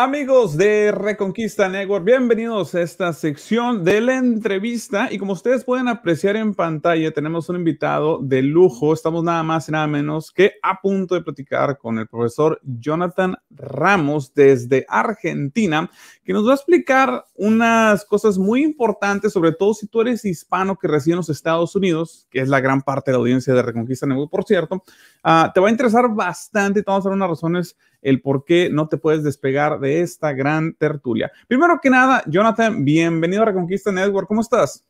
Amigos de Reconquista Network, bienvenidos a esta sección de la entrevista y como ustedes pueden apreciar en pantalla, tenemos un invitado de lujo, estamos nada más y nada menos que a punto de platicar con el profesor Jonathan Ramos desde Argentina, que nos va a explicar unas cosas muy importantes, sobre todo si tú eres hispano que reside en los Estados Unidos, que es la gran parte de la audiencia de Reconquista Network, por cierto, ah, te va a interesar bastante y te vamos a dar unas razones el por qué no te puedes despegar de esta gran tertulia. Primero que nada, Jonathan, bienvenido a Reconquista Network. ¿Cómo estás?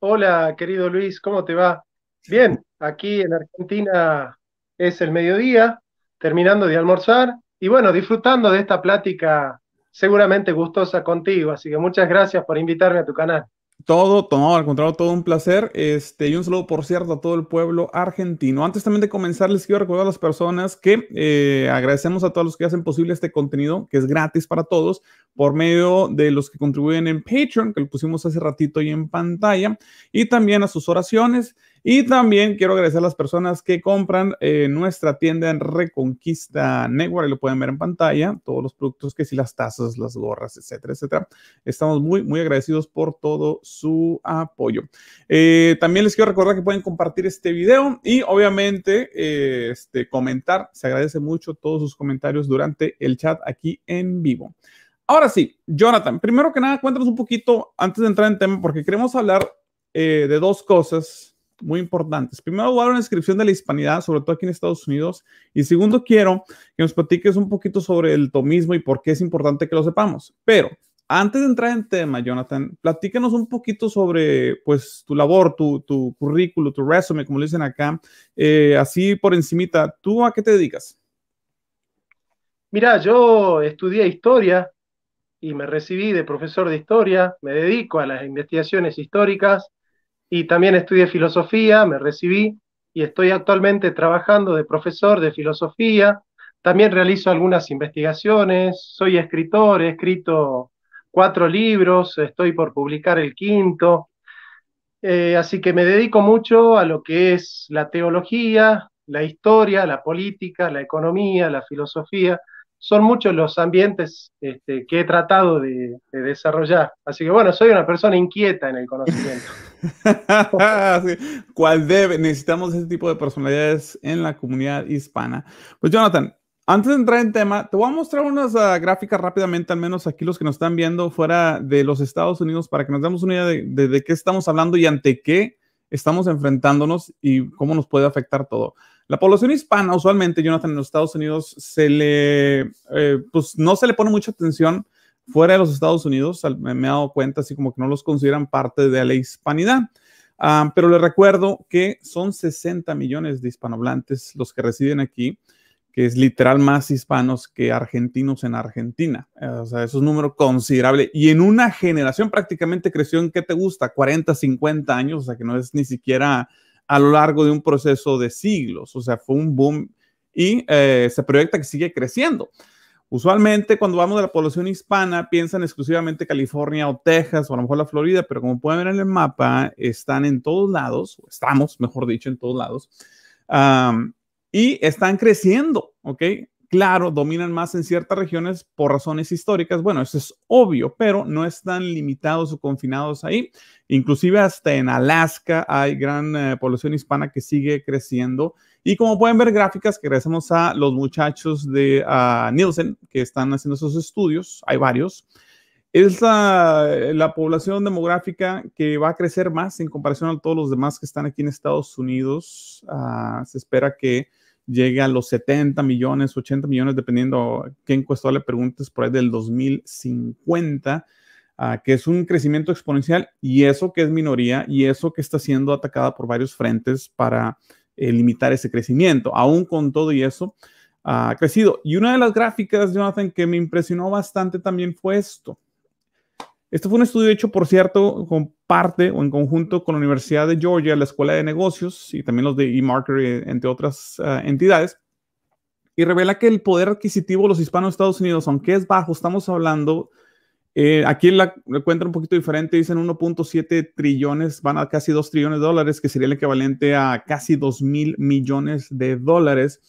Hola, querido Luis, ¿cómo te va? Bien, aquí en Argentina es el mediodía, terminando de almorzar y bueno, disfrutando de esta plática seguramente gustosa contigo, así que muchas gracias por invitarme a tu canal. Todo, todo, al contrario, todo un placer. Este, y un saludo, por cierto, a todo el pueblo argentino. Antes también de comenzar, les quiero recordar a las personas que eh, agradecemos a todos los que hacen posible este contenido, que es gratis para todos, por medio de los que contribuyen en Patreon, que lo pusimos hace ratito ahí en pantalla, y también a sus oraciones y también quiero agradecer a las personas que compran eh, nuestra tienda en Reconquista Network, y lo pueden ver en pantalla, todos los productos que sí, las tazas, las gorras, etcétera, etcétera. Estamos muy, muy agradecidos por todo su apoyo. Eh, también les quiero recordar que pueden compartir este video y obviamente eh, este, comentar. Se agradece mucho todos sus comentarios durante el chat aquí en vivo. Ahora sí, Jonathan, primero que nada, cuéntanos un poquito antes de entrar en tema, porque queremos hablar de dos cosas muy importantes. Primero, voy a dar una descripción de la hispanidad, sobre todo aquí en Estados Unidos. Y segundo, quiero que nos platiques un poquito sobre el tomismo y por qué es importante que lo sepamos. Pero antes de entrar en tema, Jonathan, platícanos un poquito sobre pues, tu labor, tu, tu currículo, tu resume, como le dicen acá. Eh, así por encimita, ¿tú a qué te dedicas? Mira, yo estudié historia y me recibí de profesor de historia, me dedico a las investigaciones históricas y también estudié filosofía, me recibí y estoy actualmente trabajando de profesor de filosofía. También realizo algunas investigaciones, soy escritor, he escrito cuatro libros, estoy por publicar el quinto. Eh, así que me dedico mucho a lo que es la teología, la historia, la política, la economía, la filosofía. Son muchos los ambientes este, que he tratado de, de desarrollar. Así que bueno, soy una persona inquieta en el conocimiento. ¿Cuál debe? Necesitamos ese tipo de personalidades en la comunidad hispana. Pues Jonathan, antes de entrar en tema, te voy a mostrar unas ah, gráficas rápidamente, al menos aquí los que nos están viendo fuera de los Estados Unidos, para que nos demos una idea de, de, qué estamos hablando y ante qué estamos enfrentándonos y cómo nos puede afectar todo. La población hispana, usualmente, Jonathan, en los Estados Unidos, se le, eh, pues no se le pone mucha atención fuera de los Estados Unidos, me, he dado cuenta así como que no los consideran parte de la hispanidad. Ah, pero les recuerdo que son 60 millones de hispanohablantes los que residen aquí, que es literal más hispanos que argentinos en Argentina. Eh, o sea, es un número considerable. Y en una generación prácticamente creció en, ¿qué te gusta? 40, 50 años, o sea, que no es ni siquiera a lo largo de un proceso de siglos. O sea, fue un boom y eh, se proyecta que sigue creciendo. Usualmente cuando vamos de la población hispana piensan exclusivamente California o Texas o a lo mejor la Florida, pero como pueden ver en el mapa, están en todos lados, estamos, mejor dicho, en todos lados, y están creciendo, ¿ok? Claro, dominan más en ciertas regiones por razones históricas, bueno, eso es obvio, pero no están limitados o confinados ahí. Inclusive hasta en Alaska hay gran eh, población hispana que sigue creciendo y como pueden ver gráficas que regresamos a los muchachos de Nielsen que están haciendo esos estudios, hay varios, es la, población demográfica que va a crecer más en comparación a todos los demás que están aquí en Estados Unidos. Ah, se espera que llegue a los 70 millones, 80 millones, dependiendo qué encuestador le preguntes, por ahí del 2050, ah, que es un crecimiento exponencial y eso que es minoría y eso que está siendo atacada por varios frentes para eh, limitar ese crecimiento. Aún con todo y eso, ha crecido. Y una de las gráficas, Jonathan, que me impresionó bastante también fue esto. Esto fue un estudio hecho, por cierto, con parte o en conjunto con la Universidad de Georgia, la Escuela de Negocios y también los de eMarketer, entre otras eh, entidades. Y revela que el poder adquisitivo de los hispanos de Estados Unidos, aunque es bajo, estamos hablando eh, aquí la, la un poquito diferente, dicen 1.7 trillones, van a casi 2 trillones de dólares, que sería el equivalente a casi 2 mil millones de dólares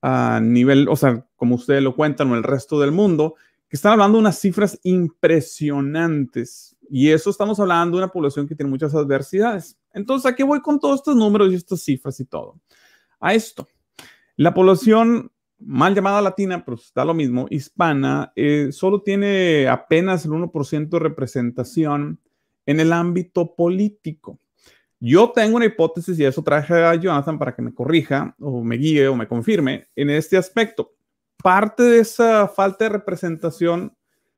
a nivel, o sea, como ustedes lo cuentan, o el resto del mundo, que están hablando de unas cifras impresionantes. Y eso estamos hablando de una población que tiene muchas adversidades. Entonces, ¿a qué voy con todos estos números y estas cifras y todo? A esto. La población mal llamada latina, pero está lo mismo, hispana, eh, solo tiene apenas el 1% de representación en el ámbito político. Yo tengo una hipótesis y eso traje a Jonathan para que me corrija o me guíe o me confirme en este aspecto. Parte de esa falta de representación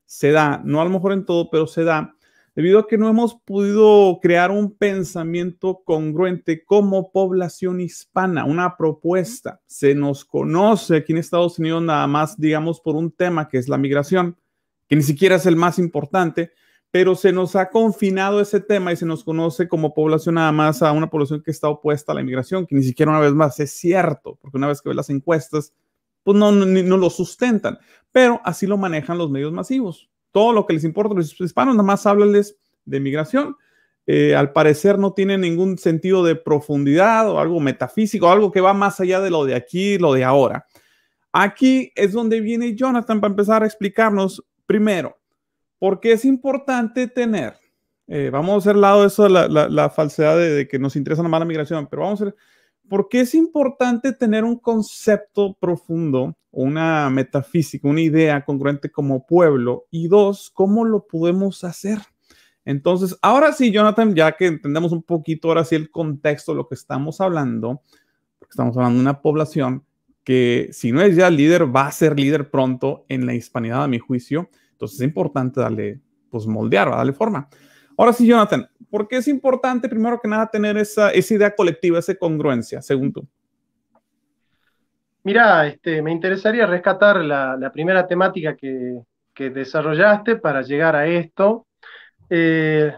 se da, no a lo mejor en todo, pero se da debido a que no hemos podido crear un pensamiento congruente como población hispana, una propuesta. Se nos conoce aquí en Estados Unidos nada más, digamos, por un tema que es la migración, que ni siquiera es el más importante, pero se nos ha confinado ese tema y se nos conoce como población nada más a una población que está opuesta a la inmigración, que ni siquiera una vez más es cierto, porque una vez que ve las encuestas, pues no, no lo sustentan, pero así lo manejan los medios masivos todo lo que les importa los hispanos, nada más háblales de migración. Eh, al parecer no tiene ningún sentido de profundidad o algo metafísico, algo que va más allá de lo de aquí, lo de ahora. Aquí es donde viene Jonathan para empezar a explicarnos primero, por qué es importante tener, eh, vamos a hacer lado eso de la, la, falsedad de, que nos interesa más la migración, pero vamos a hacer ¿Por qué es importante tener un concepto profundo, una metafísica, una idea congruente como pueblo? Y dos, ¿cómo lo podemos hacer? Entonces, ahora sí, Jonathan, ya que entendemos un poquito ahora sí el contexto de lo que estamos hablando, porque estamos hablando de una población que si no es ya líder, va a ser líder pronto en la hispanidad, a mi juicio. Entonces es importante darle, pues moldear, darle forma. Ahora sí, Jonathan, ¿por qué es importante primero que nada tener esa, idea colectiva, esa congruencia, según tú? Mira, este, me interesaría rescatar la, primera temática que, desarrollaste para llegar a esto. Eh,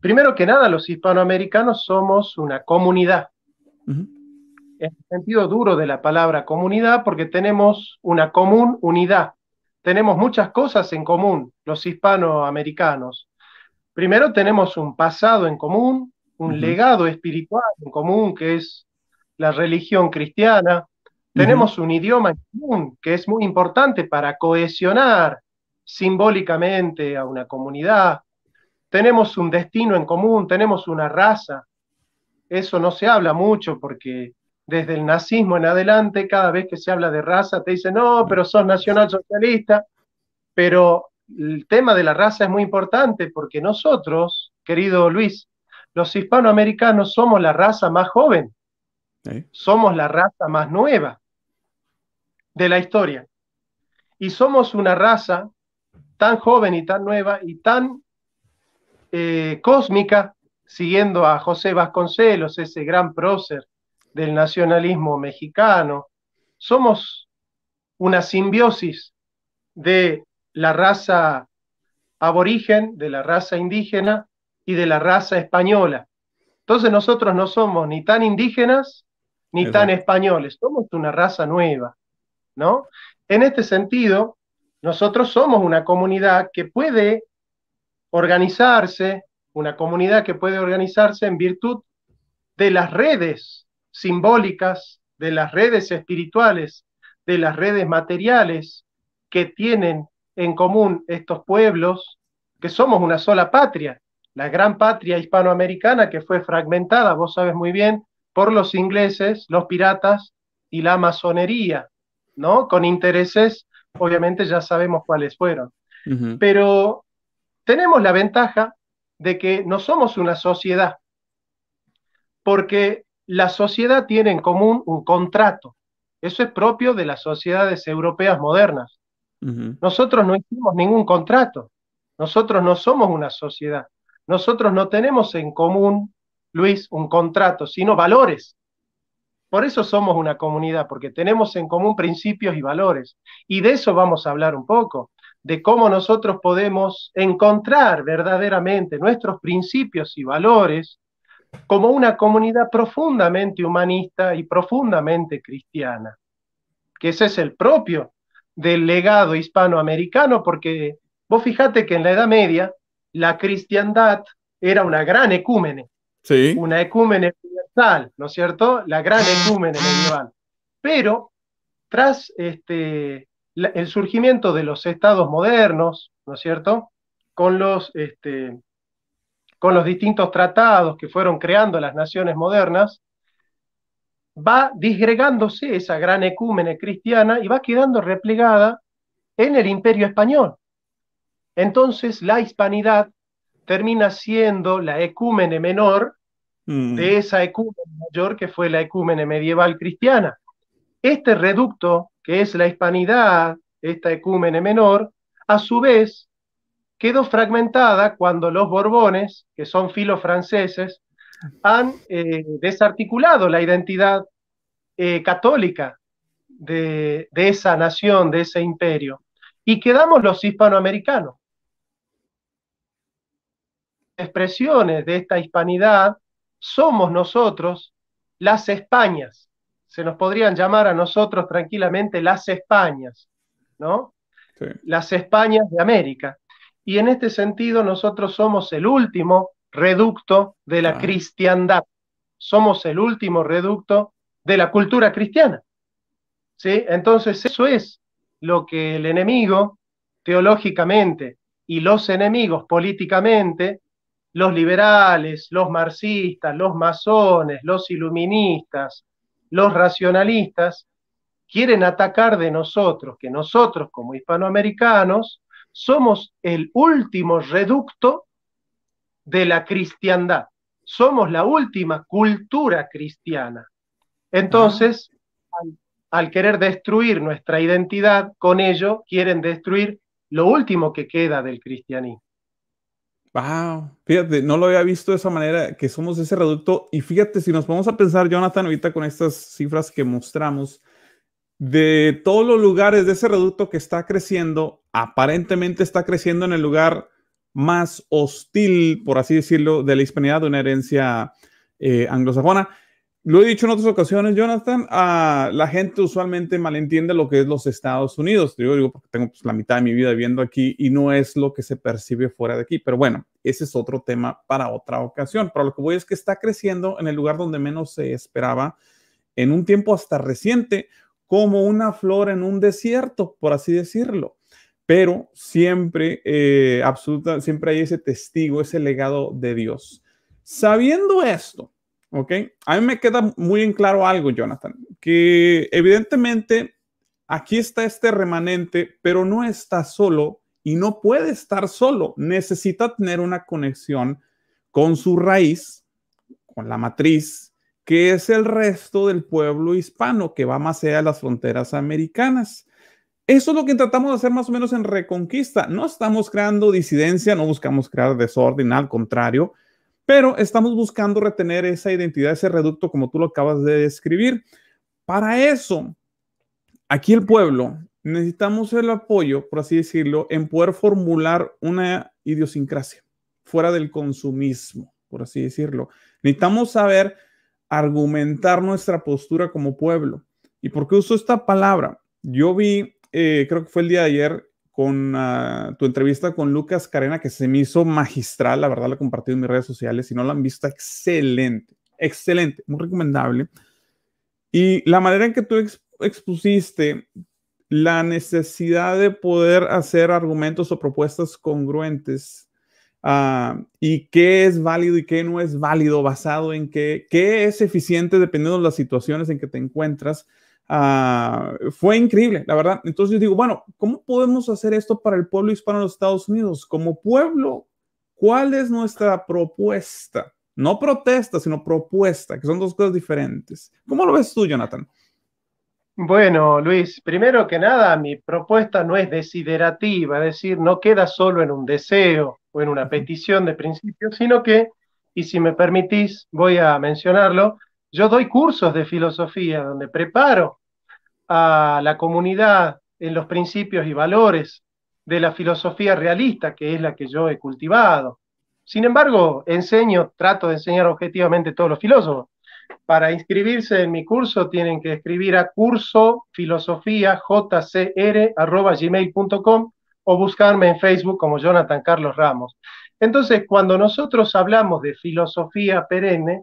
primero que nada, los hispanoamericanos somos una comunidad. En el sentido duro de la palabra comunidad, porque tenemos una común unidad. Tenemos muchas cosas en común, los hispanoamericanos primero tenemos un pasado en común, un legado espiritual en común, que es la religión cristiana. Tenemos un idioma en común, que es muy importante para cohesionar simbólicamente a una comunidad. Tenemos un destino en común, tenemos una raza. Eso no se habla mucho porque desde el nazismo en adelante, cada vez que se habla de raza, te dicen, no, pero sos nacionalsocialista. Pero el tema de la raza es muy importante porque nosotros, querido Luis, los hispanoamericanos somos la raza más joven, somos la raza más nueva de la historia. Y somos una raza tan joven y tan nueva y tan eh, cósmica, siguiendo a José Vasconcelos, ese gran prócer del nacionalismo mexicano. Somos una simbiosis de la raza aborigen, de la raza indígena y de la raza española. Entonces nosotros no somos ni tan indígenas ni tan españoles, somos una raza nueva, ¿no? En este sentido, nosotros somos una comunidad que puede organizarse, una comunidad que puede organizarse en virtud de las redes simbólicas, de las redes espirituales, de las redes materiales que tienen en común estos pueblos, que somos una sola patria, la gran patria hispanoamericana que fue fragmentada, vos sabes muy bien, por los ingleses, los piratas y la masonería, ¿no? Con intereses, obviamente ya sabemos cuáles fueron. Pero tenemos la ventaja de que no somos una sociedad, porque la sociedad tiene en común un contrato. Eso es propio de las sociedades europeas modernas. Nosotros no hicimos ningún contrato, nosotros no somos una sociedad, nosotros no tenemos en común, Luis, un contrato, sino valores. Por eso somos una comunidad, porque tenemos en común principios y valores. Y de eso vamos a hablar un poco, de cómo nosotros podemos encontrar verdaderamente nuestros principios y valores como una comunidad profundamente humanista y profundamente cristiana, que ese es el propio del legado hispanoamericano, porque vos fijate que en la Edad Media la cristiandad era una gran ecúmene, sí. una ecúmene universal, ¿no es cierto? La gran ecúmene medieval. Pero tras este, el surgimiento de los estados modernos, ¿no es cierto? Con los, este, con los distintos tratados que fueron creando las naciones modernas, va disgregándose esa gran ecúmene cristiana y va quedando replegada en el imperio español. Entonces la hispanidad termina siendo la ecúmene menor mm. de esa ecúmene mayor que fue la ecúmene medieval cristiana. Este reducto, que es la hispanidad, esta ecúmene menor, a su vez quedó fragmentada cuando los borbones, que son filos franceses, han eh, desarticulado la identidad eh, católica de, esa nación, de ese imperio. Y quedamos los hispanoamericanos. Expresiones de esta hispanidad somos nosotros las Españas. Se nos podrían llamar a nosotros tranquilamente las Españas, ¿no? Las Españas de América. Y en este sentido nosotros somos el último reducto de la cristiandad. Somos el último reducto de la cultura cristiana. ¿Sí? Entonces, eso es lo que el enemigo teológicamente y los enemigos políticamente, los liberales, los marxistas, los masones, los iluministas, los racionalistas, quieren atacar de nosotros, que nosotros como hispanoamericanos somos el último reducto de la cristiandad. Somos la última cultura cristiana. Entonces, al, querer destruir nuestra identidad, con ello quieren destruir lo último que queda del cristianismo. Wow, fíjate, no lo había visto de esa manera, que somos ese reducto. Y fíjate, si nos vamos a pensar, Jonathan, ahorita con estas cifras que mostramos, de todos los lugares de ese reducto que está creciendo, aparentemente está creciendo en el lugar más hostil, por así decirlo, de la hispanidad, de una herencia eh, anglosajona. Lo he dicho en otras ocasiones, Jonathan, ah, la gente usualmente malentiende lo que es los Estados Unidos. Yo digo porque tengo pues, la mitad de mi vida viviendo aquí y no es lo que se percibe fuera de aquí. Pero bueno, ese es otro tema para otra ocasión. Pero lo que voy es que está creciendo en el lugar donde menos se esperaba, en un tiempo hasta reciente, como una flor en un desierto, por así decirlo pero siempre, eh, absoluta, siempre hay ese testigo, ese legado de Dios. Sabiendo esto, ¿ok? A mí me queda muy en claro algo, Jonathan, que evidentemente aquí está este remanente, pero no está solo y no puede estar solo. Necesita tener una conexión con su raíz, con la matriz, que es el resto del pueblo hispano que va más allá de las fronteras americanas. Eso es lo que tratamos de hacer más o menos en Reconquista. No estamos creando disidencia, no buscamos crear desorden, al contrario, pero estamos buscando retener esa identidad, ese reducto como tú lo acabas de describir. Para eso, aquí el pueblo necesitamos el apoyo, por así decirlo, en poder formular una idiosincrasia fuera del consumismo, por así decirlo. Necesitamos saber argumentar nuestra postura como pueblo. ¿Y por qué uso esta palabra? Yo vi eh, creo que fue el día de ayer, con ah, tu entrevista con Lucas Carena, que se me hizo magistral, la verdad la compartido en mis redes sociales, si no la han visto, excelente, excelente, muy recomendable. Y la manera en que tú expusiste la necesidad de poder hacer argumentos o propuestas congruentes ah, y qué es válido y qué no es válido basado en qué, qué es eficiente dependiendo de las situaciones en que te encuentras Ah, fue increíble, la verdad. Entonces yo digo, bueno, ¿cómo podemos hacer esto para el pueblo hispano de los Estados Unidos? Como pueblo, ¿cuál es nuestra propuesta? No protesta, sino propuesta, que son dos cosas diferentes. ¿Cómo lo ves tú, Jonathan? Bueno, Luis, primero que nada, mi propuesta no es desiderativa, es decir, no queda solo en un deseo o en una petición de principio, sino que, y si me permitís, voy a mencionarlo, yo doy cursos de filosofía donde preparo a la comunidad en los principios y valores de la filosofía realista, que es la que yo he cultivado. Sin embargo, enseño, trato de enseñar objetivamente a todos los filósofos. Para inscribirse en mi curso tienen que escribir a cursofilosofiajcr.gmail.com o buscarme en Facebook como Jonathan Carlos Ramos. Entonces, cuando nosotros hablamos de filosofía perenne,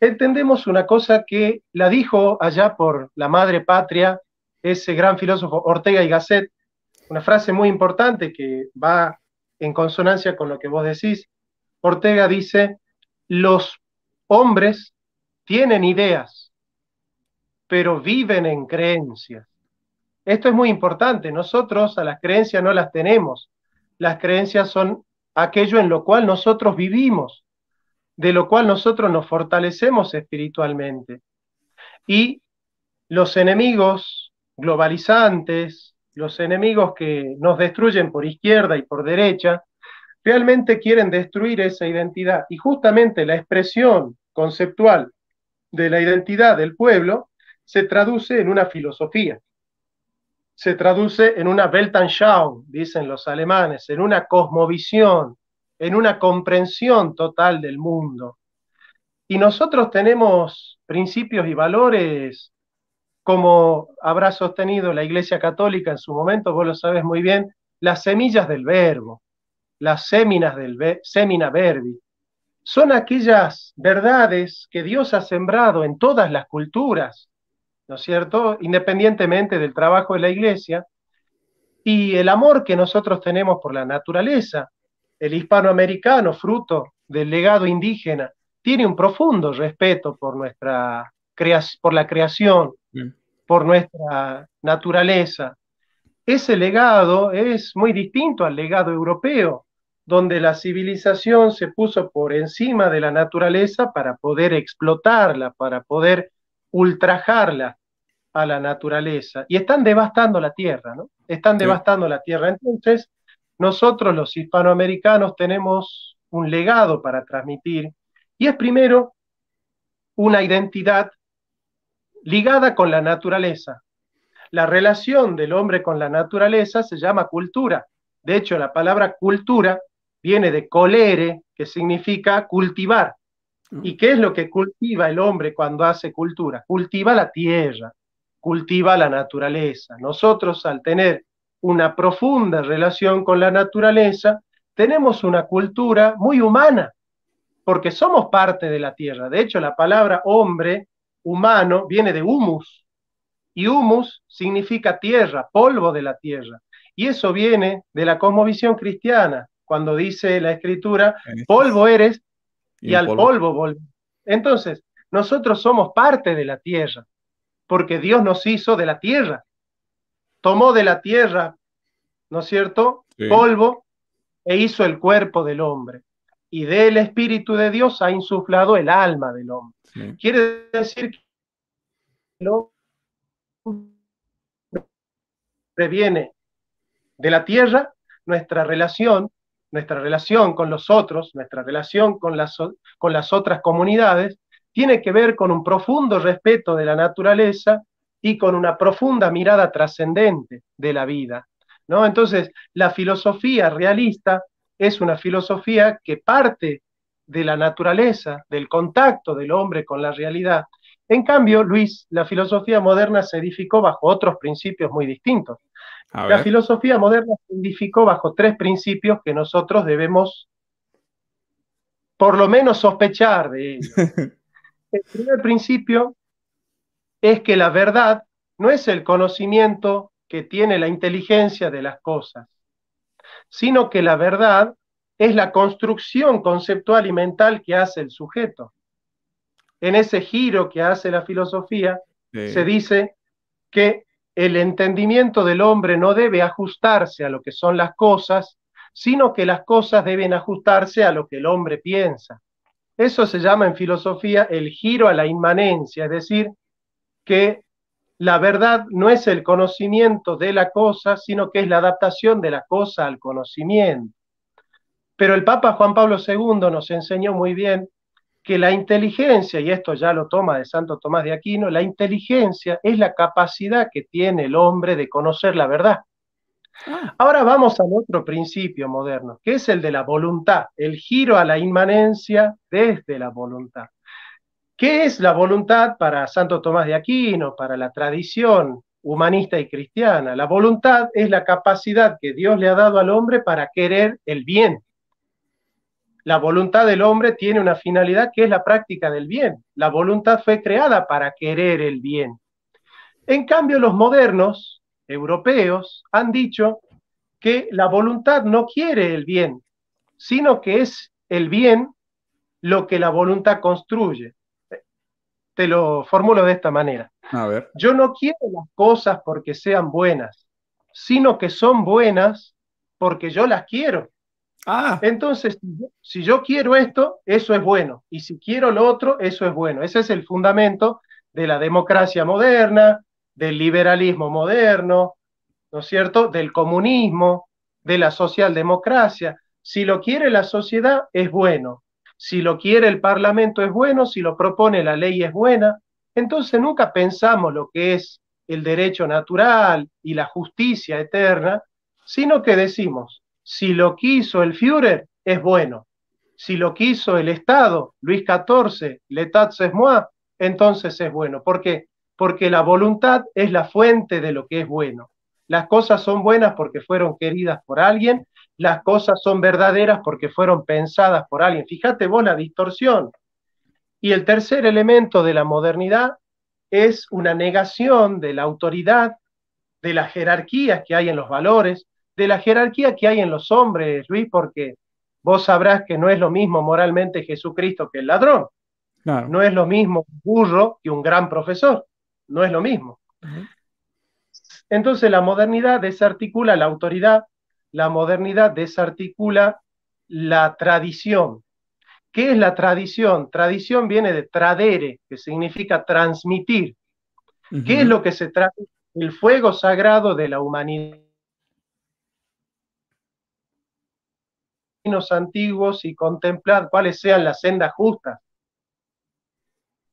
entendemos una cosa que la dijo allá por la madre patria ese gran filósofo Ortega y Gasset, una frase muy importante que va en consonancia con lo que vos decís. Ortega dice, los hombres tienen ideas, pero viven en creencias. Esto es muy importante, nosotros a las creencias no las tenemos, las creencias son aquello en lo cual nosotros vivimos, de lo cual nosotros nos fortalecemos espiritualmente. Y los enemigos globalizantes, los enemigos que nos destruyen por izquierda y por derecha, realmente quieren destruir esa identidad. Y justamente la expresión conceptual de la identidad del pueblo se traduce en una filosofía, se traduce en una Weltanschauung, dicen los alemanes, en una cosmovisión, en una comprensión total del mundo. Y nosotros tenemos principios y valores como habrá sostenido la Iglesia Católica en su momento, vos lo sabes muy bien, las semillas del verbo, las seminas del semina verbi, son aquellas verdades que Dios ha sembrado en todas las culturas, ¿no es cierto? Independientemente del trabajo de la Iglesia y el amor que nosotros tenemos por la naturaleza, el hispanoamericano, fruto del legado indígena, tiene un profundo respeto por nuestra por la creación, Mm. por nuestra naturaleza. Ese legado es muy distinto al legado europeo, donde la civilización se puso por encima de la naturaleza para poder explotarla, para poder ultrajarla a la naturaleza. Y están devastando la tierra, ¿no? Están devastando la tierra. Entonces, nosotros los hispanoamericanos tenemos un legado para transmitir, y es primero una identidad ligada con la naturaleza. La relación del hombre con la naturaleza se llama cultura. De hecho, la palabra cultura viene de colere, que significa cultivar. ¿Y qué es lo que cultiva el hombre cuando hace cultura? Cultiva la tierra, cultiva la naturaleza. Nosotros al tener una profunda relación con la naturaleza, tenemos una cultura muy humana, porque somos parte de la tierra. De hecho, la palabra hombre humano viene de humus, y humus significa tierra, polvo de la tierra. Y eso viene de la cosmovisión cristiana, cuando dice la escritura, polvo eres y, al polvo, polvo Entonces, nosotros somos parte de la tierra, porque Dios nos hizo de la tierra. Tomó de la tierra, ¿no es cierto? Polvo e hizo el cuerpo del hombre. Y del Espíritu de Dios ha insuflado el alma del hombre. Quiere decir que el hombre viene de la tierra, nuestra relación, nuestra relación con los otros, nuestra relación con las, con las otras comunidades, tiene que ver con un profundo respeto de la naturaleza y con una profunda mirada trascendente de la vida. ¿no? Entonces, la filosofía realista es una filosofía que parte de la naturaleza, del contacto del hombre con la realidad. En cambio, Luis, la filosofía moderna se edificó bajo otros principios muy distintos. La filosofía moderna se edificó bajo tres principios que nosotros debemos por lo menos sospechar de ellos. El primer principio es que la verdad no es el conocimiento que tiene la inteligencia de las cosas, sino que la verdad es la construcción conceptual y mental que hace el sujeto. En ese giro que hace la filosofía, se dice que el entendimiento del hombre no debe ajustarse a lo que son las cosas, sino que las cosas deben ajustarse a lo que el hombre piensa. Eso se llama en filosofía el giro a la inmanencia, es decir, que la verdad no es el conocimiento de la cosa, sino que es la adaptación de la cosa al conocimiento. Pero el Papa Juan Pablo II nos enseñó muy bien que la inteligencia, y esto ya lo toma de Santo Tomás de Aquino, la inteligencia es la capacidad que tiene el hombre de conocer la verdad. Ah. Ahora vamos al otro principio moderno, que es el de la voluntad, el giro a la inmanencia desde la voluntad. ¿Qué es la voluntad para Santo Tomás de Aquino, para la tradición humanista y cristiana? La voluntad es la capacidad que Dios le ha dado al hombre para querer el bien, la voluntad del hombre tiene una finalidad que es la práctica del bien. La voluntad fue creada para querer el bien. En cambio, los modernos europeos han dicho que la voluntad no quiere el bien, sino que es el bien lo que la voluntad construye. Te lo formulo de esta manera. Yo no quiero las cosas porque sean buenas, sino que son buenas porque yo las quiero. Ah. Entonces, si yo quiero esto, eso es bueno. Y si quiero lo otro, eso es bueno. Ese es el fundamento de la democracia moderna, del liberalismo moderno, ¿no es cierto? Del comunismo, de la socialdemocracia. Si lo quiere la sociedad, es bueno. Si lo quiere el Parlamento, es bueno. Si lo propone la ley, es buena. Entonces nunca pensamos lo que es el derecho natural y la justicia eterna, sino que decimos, si lo quiso el Führer, es bueno. Si lo quiso el Estado, Luis XIV, Letat, c'est entonces es bueno. ¿Por qué? Porque la voluntad es la fuente de lo que es bueno. Las cosas son buenas porque fueron queridas por alguien, las cosas son verdaderas porque fueron pensadas por alguien. Fíjate vos la distorsión. Y el tercer elemento de la modernidad es una negación de la autoridad, de las jerarquías que hay en los valores, de la jerarquía que hay en los hombres, Luis, porque vos sabrás que no es lo mismo moralmente Jesucristo que el ladrón. No es lo mismo un burro que un gran profesor. No es lo mismo. Entonces la modernidad desarticula la autoridad, la modernidad desarticula la tradición. ¿Qué es la tradición? Tradición viene de tradere, que significa transmitir. ¿Qué es lo que se trata? El fuego sagrado de la humanidad antiguos y contemplar cuáles sean las sendas justas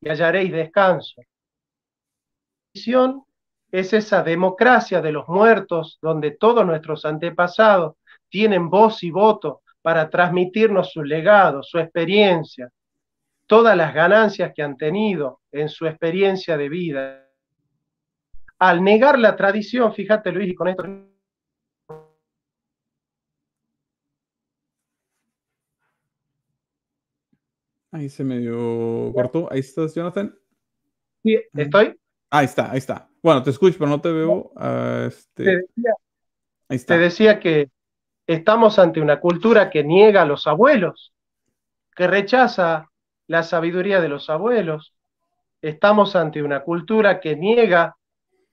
y hallaréis descanso. La tradición es esa democracia de los muertos donde todos nuestros antepasados tienen voz y voto para transmitirnos su legado, su experiencia, todas las ganancias que han tenido en su experiencia de vida. Al negar la tradición, fíjate Luis, y con esto Ahí se me dio corto. Ahí estás, Jonathan. Sí, estoy. Ahí está, ahí está. Bueno, te escucho, pero no te veo. Ah, este, te, decía, está. te decía que estamos ante una cultura que niega a los abuelos, que rechaza la sabiduría de los abuelos. Estamos ante una cultura que niega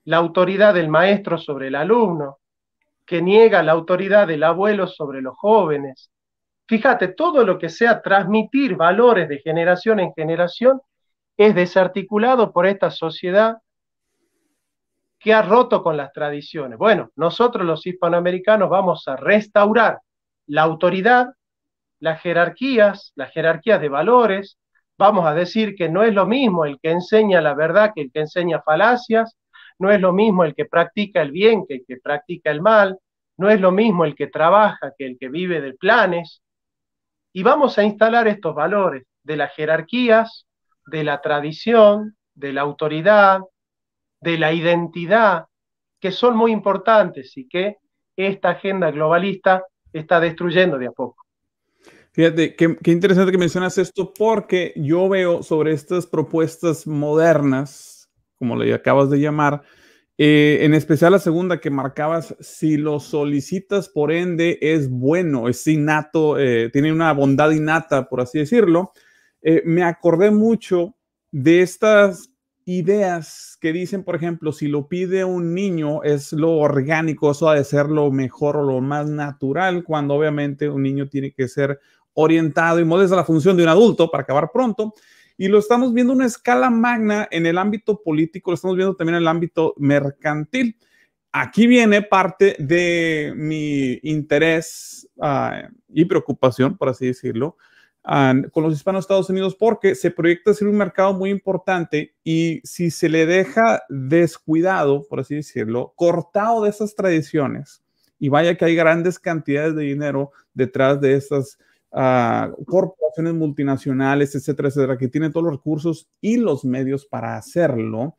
la autoridad del maestro sobre el alumno, que niega la autoridad del abuelo sobre los jóvenes, Fíjate, todo lo que sea transmitir valores de generación en generación es desarticulado por esta sociedad que ha roto con las tradiciones. Bueno, nosotros los hispanoamericanos vamos a restaurar la autoridad, las jerarquías, las jerarquías de valores, vamos a decir que no es lo mismo el que enseña la verdad que el que enseña falacias, no es lo mismo el que practica el bien que el que practica el mal, no es lo mismo el que trabaja que el que vive de planes, y vamos a instalar estos valores de las jerarquías, de la tradición, de la autoridad, de la identidad, que son muy importantes y que esta agenda globalista está destruyendo de a poco. Fíjate, qué, qué, interesante que mencionas esto porque yo veo sobre estas propuestas modernas, como le acabas de llamar, eh, en especial la segunda que marcabas, si lo solicitas, por ende, es bueno, es innato, eh, tiene una bondad innata, por así decirlo. Eh, me acordé mucho de estas ideas que dicen, por ejemplo, si lo pide un niño, es lo orgánico, eso ha de ser lo mejor o lo más natural, cuando obviamente un niño tiene que ser orientado y modesta la función de un adulto para acabar pronto y lo estamos viendo en una escala magna en el ámbito político, lo estamos viendo también en el ámbito mercantil. Aquí viene parte de mi interés ah, y preocupación, por así decirlo, ah, con los hispanos de Estados Unidos, porque se proyecta ser un mercado muy importante y si se le deja descuidado, por así decirlo, cortado de esas tradiciones, y vaya que hay grandes cantidades de dinero detrás de estas Ah, corporaciones multinacionales, etcétera, etcétera, que tiene todos los recursos y los medios para hacerlo,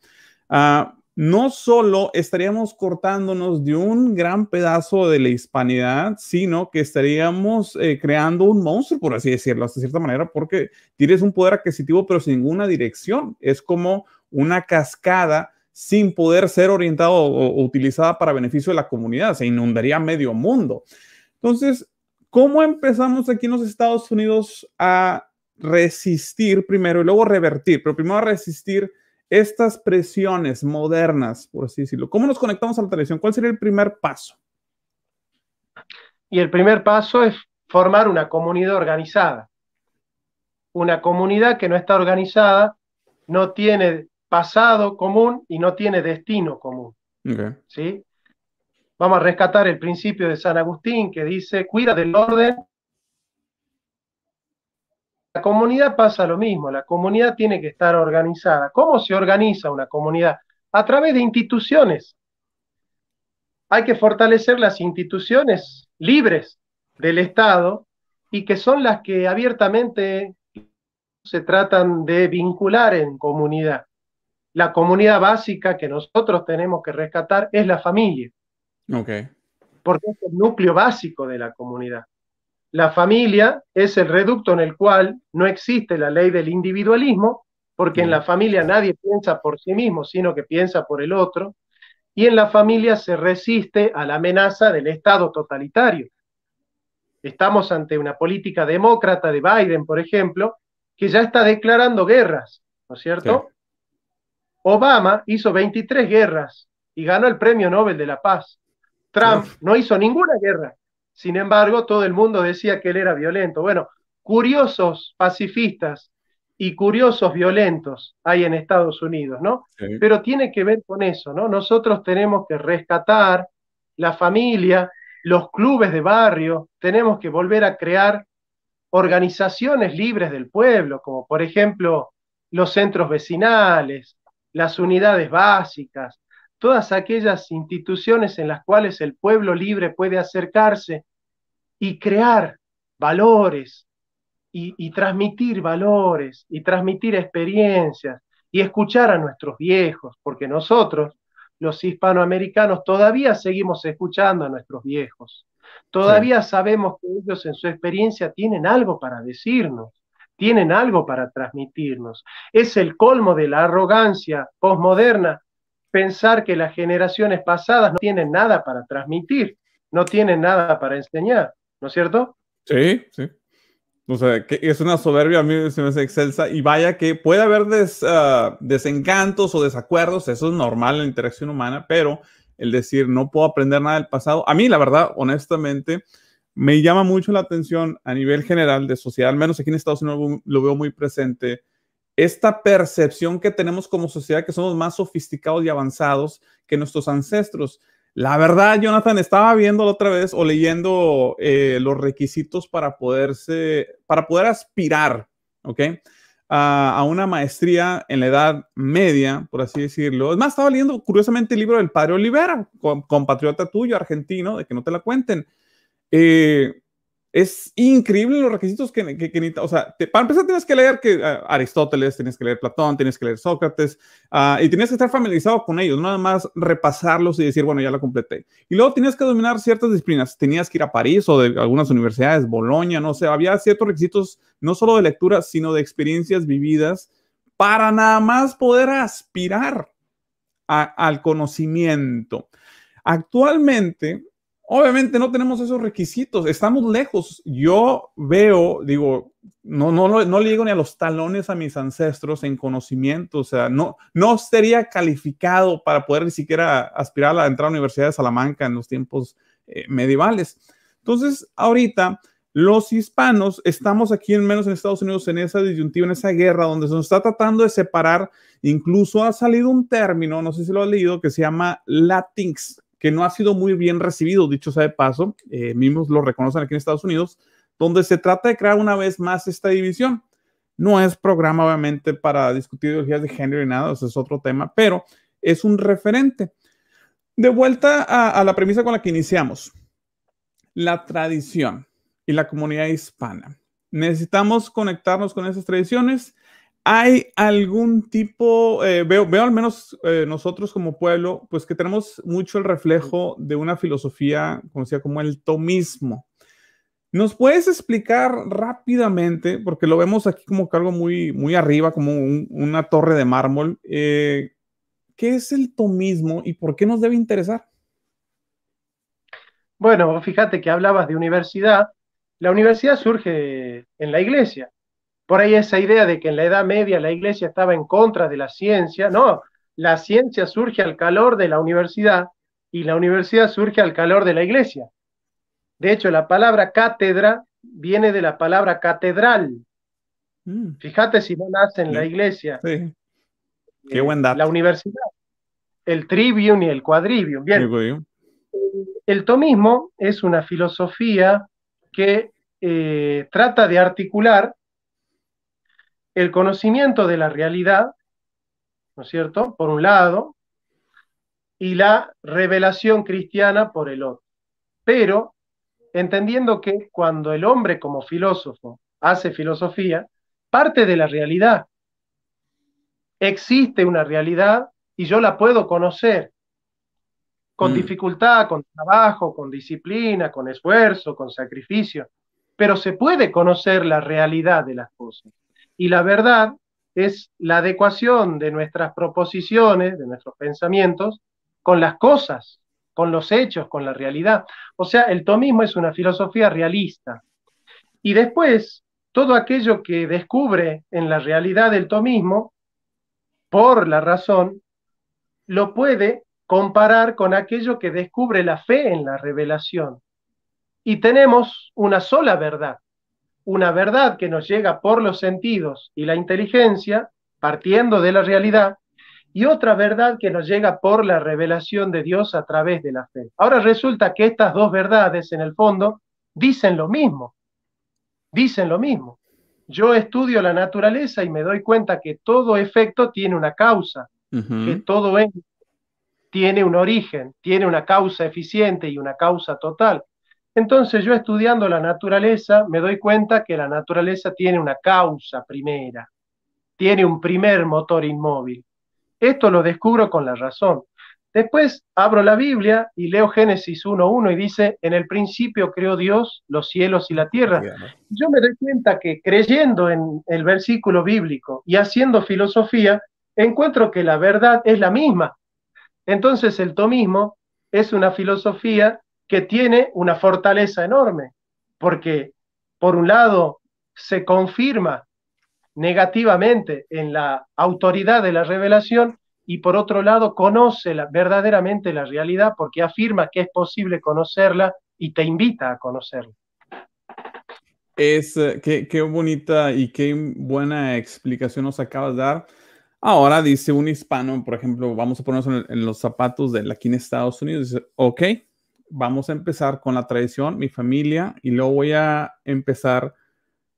ah, no solo estaríamos cortándonos de un gran pedazo de la hispanidad, sino que estaríamos eh, creando un monstruo, por así decirlo, de cierta manera, porque tienes un poder adquisitivo, pero sin ninguna dirección. Es como una cascada sin poder ser orientada o, utilizada para beneficio de la comunidad. Se inundaría medio mundo. Entonces, ¿Cómo empezamos aquí en los Estados Unidos a resistir primero y luego revertir, pero primero a resistir estas presiones modernas, por así decirlo? ¿Cómo nos conectamos a la televisión? ¿Cuál sería el primer paso? Y el primer paso es formar una comunidad organizada. Una comunidad que no está organizada, no tiene pasado común y no tiene destino común. Okay. ¿sí? Vamos a rescatar el principio de San Agustín que dice, cuida del orden. La comunidad pasa lo mismo, la comunidad tiene que estar organizada. ¿Cómo se organiza una comunidad? A través de instituciones. Hay que fortalecer las instituciones libres del Estado y que son las que abiertamente se tratan de vincular en comunidad. La comunidad básica que nosotros tenemos que rescatar es la familia. Porque es el núcleo básico de la comunidad. La familia es el reducto en el cual no existe la ley del individualismo, porque en la familia nadie piensa por sí mismo, sino que piensa por el otro, y en la familia se resiste a la amenaza del Estado totalitario. Estamos ante una política demócrata de Biden, por ejemplo, que ya está declarando guerras, ¿no es cierto? Obama hizo 23 guerras y ganó el Premio Nobel de la Paz. Trump no hizo ninguna guerra. Sin embargo, todo el mundo decía que él era violento. Bueno, curiosos pacifistas y curiosos violentos hay en Estados Unidos, ¿no? Pero tiene que ver con eso, ¿no? Nosotros tenemos que rescatar la familia, los clubes de barrio, tenemos que volver a crear organizaciones libres del pueblo, como por ejemplo los centros vecinales, las unidades básicas, todas aquellas instituciones en las cuales el pueblo libre puede acercarse y crear valores y, transmitir valores y transmitir experiencias y escuchar a nuestros viejos, porque nosotros, los hispanoamericanos, todavía seguimos escuchando a nuestros viejos. Todavía sabemos que ellos en su experiencia tienen algo para decirnos, tienen algo para transmitirnos. Es el colmo de la arrogancia posmoderna pensar que las generaciones pasadas no tienen nada para transmitir, no tienen nada para enseñar, ¿no es cierto? Sí, sí. O sea, que es una soberbia, a mí se me hace excelsa. Y vaya que puede haber ah, desencantos o desacuerdos, eso es normal en la interacción humana, pero el decir no puedo aprender nada del pasado, a mí la verdad, honestamente, me llama mucho la atención a nivel general de sociedad, al menos aquí en Estados Unidos lo veo muy presente, esta percepción que tenemos como sociedad que somos más sofisticados y avanzados que nuestros ancestros. La verdad, Jonathan, estaba viendo la otra vez o leyendo eh, los requisitos para poderse, para poder aspirar, A, una maestría en la edad media, por así decirlo. Es más, estaba leyendo curiosamente el libro del padre Olivera, compatriota tuyo, argentino, de que no te la cuenten. Eh, es increíble los requisitos que, necesitas. O sea, para empezar tienes que leer que, eh, Aristóteles, tienes que leer Platón, tienes que leer Sócrates, ah, y tienes que estar familiarizado con ellos, nada más repasarlos y decir, bueno, ya lo completé. Y luego tienes que dominar ciertas disciplinas. Tenías que ir a París o de algunas universidades, Bolonia, no sé, había ciertos requisitos, no solo de lectura, sino de experiencias vividas para nada más poder aspirar al conocimiento. Actualmente, Obviamente no tenemos esos requisitos, estamos lejos. Yo veo, digo, no, no, no le digo ni a los talones a mis ancestros en conocimiento, o sea, no, no sería calificado para poder ni siquiera aspirar a entrar a la Universidad de Salamanca en los tiempos eh, medievales. Entonces, ahorita los hispanos estamos aquí, en menos en Estados Unidos, en esa disyuntiva, en esa guerra donde se nos está tratando de separar. Incluso ha salido un término, no sé si lo has leído, que se llama Latinx, que no ha sido muy bien recibido, dicho sea de paso, eh, mismos lo reconocen aquí en Estados Unidos, donde se trata de crear una vez más esta división. No es programa, obviamente, para discutir ideologías de género y nada, eso es otro tema, pero es un referente. De vuelta a la premisa con la que iniciamos, la tradición y la comunidad hispana. Necesitamos conectarnos con esas tradiciones hay algún tipo, eh, veo, veo al menos eh, nosotros como pueblo, pues que tenemos mucho el reflejo de una filosofía conocida como el tomismo. ¿Nos puedes explicar rápidamente, porque lo vemos aquí como algo muy, muy arriba, como una torre de mármol, eh, qué es el tomismo y por qué nos debe interesar? Bueno, fíjate que hablabas de universidad. La universidad surge en la iglesia, por ahí esa idea de que en la Edad Media la iglesia estaba en contra de la ciencia, no, la ciencia surge al calor de la universidad y la universidad surge al calor de la iglesia. De hecho, la palabra cátedra viene de la palabra catedral. Mm. Fíjate si no nace en la iglesia. Sí. Eh, Qué buen dato. La universidad. El trivium y el quadrivium. Bien. El tomismo es una filosofía que eh, trata de articular el conocimiento de la realidad, ¿no es cierto?, por un lado, y la revelación cristiana por el otro. Pero entendiendo que cuando el hombre como filósofo hace filosofía, parte de la realidad. Existe una realidad y yo la puedo conocer con mm. dificultad, con trabajo, con disciplina, con esfuerzo, con sacrificio, pero se puede conocer la realidad de las cosas y la verdad es la adecuación de nuestras proposiciones, de nuestros pensamientos, con las cosas, con los hechos, con la realidad. O sea, el tomismo es una filosofía realista. Y después, todo aquello que descubre en la realidad del tomismo, por la razón, lo puede comparar con aquello que descubre la fe en la revelación. Y tenemos una sola verdad, una verdad que nos llega por los sentidos y la inteligencia, partiendo de la realidad, y otra verdad que nos llega por la revelación de Dios a través de la fe. Ahora resulta que estas dos verdades, en el fondo, dicen lo mismo. Dicen lo mismo. Yo estudio la naturaleza y me doy cuenta que todo efecto tiene una causa, que todo tiene un origen, tiene una causa eficiente y una causa total. Entonces yo estudiando la naturaleza me doy cuenta que la naturaleza tiene una causa primera, tiene un primer motor inmóvil. Esto lo descubro con la razón. Después abro la Biblia y leo Génesis 1.1 y dice, en el principio creó Dios los cielos y la tierra. Yo me doy cuenta que creyendo en el versículo bíblico y haciendo filosofía, encuentro que la verdad es la misma. Entonces el tomismo es una filosofía que tiene una fortaleza enorme, porque por un lado se confirma negativamente en la autoridad de la revelación y por otro lado conoce verdaderamente la realidad porque afirma que es posible conocerla y te invita a conocerla. Es eh, qué, qué bonita y qué buena explicación nos acabas de dar. Ahora dice un hispano, por ejemplo, vamos a ponernos en, los zapatos de aquí en Estados Unidos, dice, ok, vamos a empezar con la tradición, mi familia, y luego voy a empezar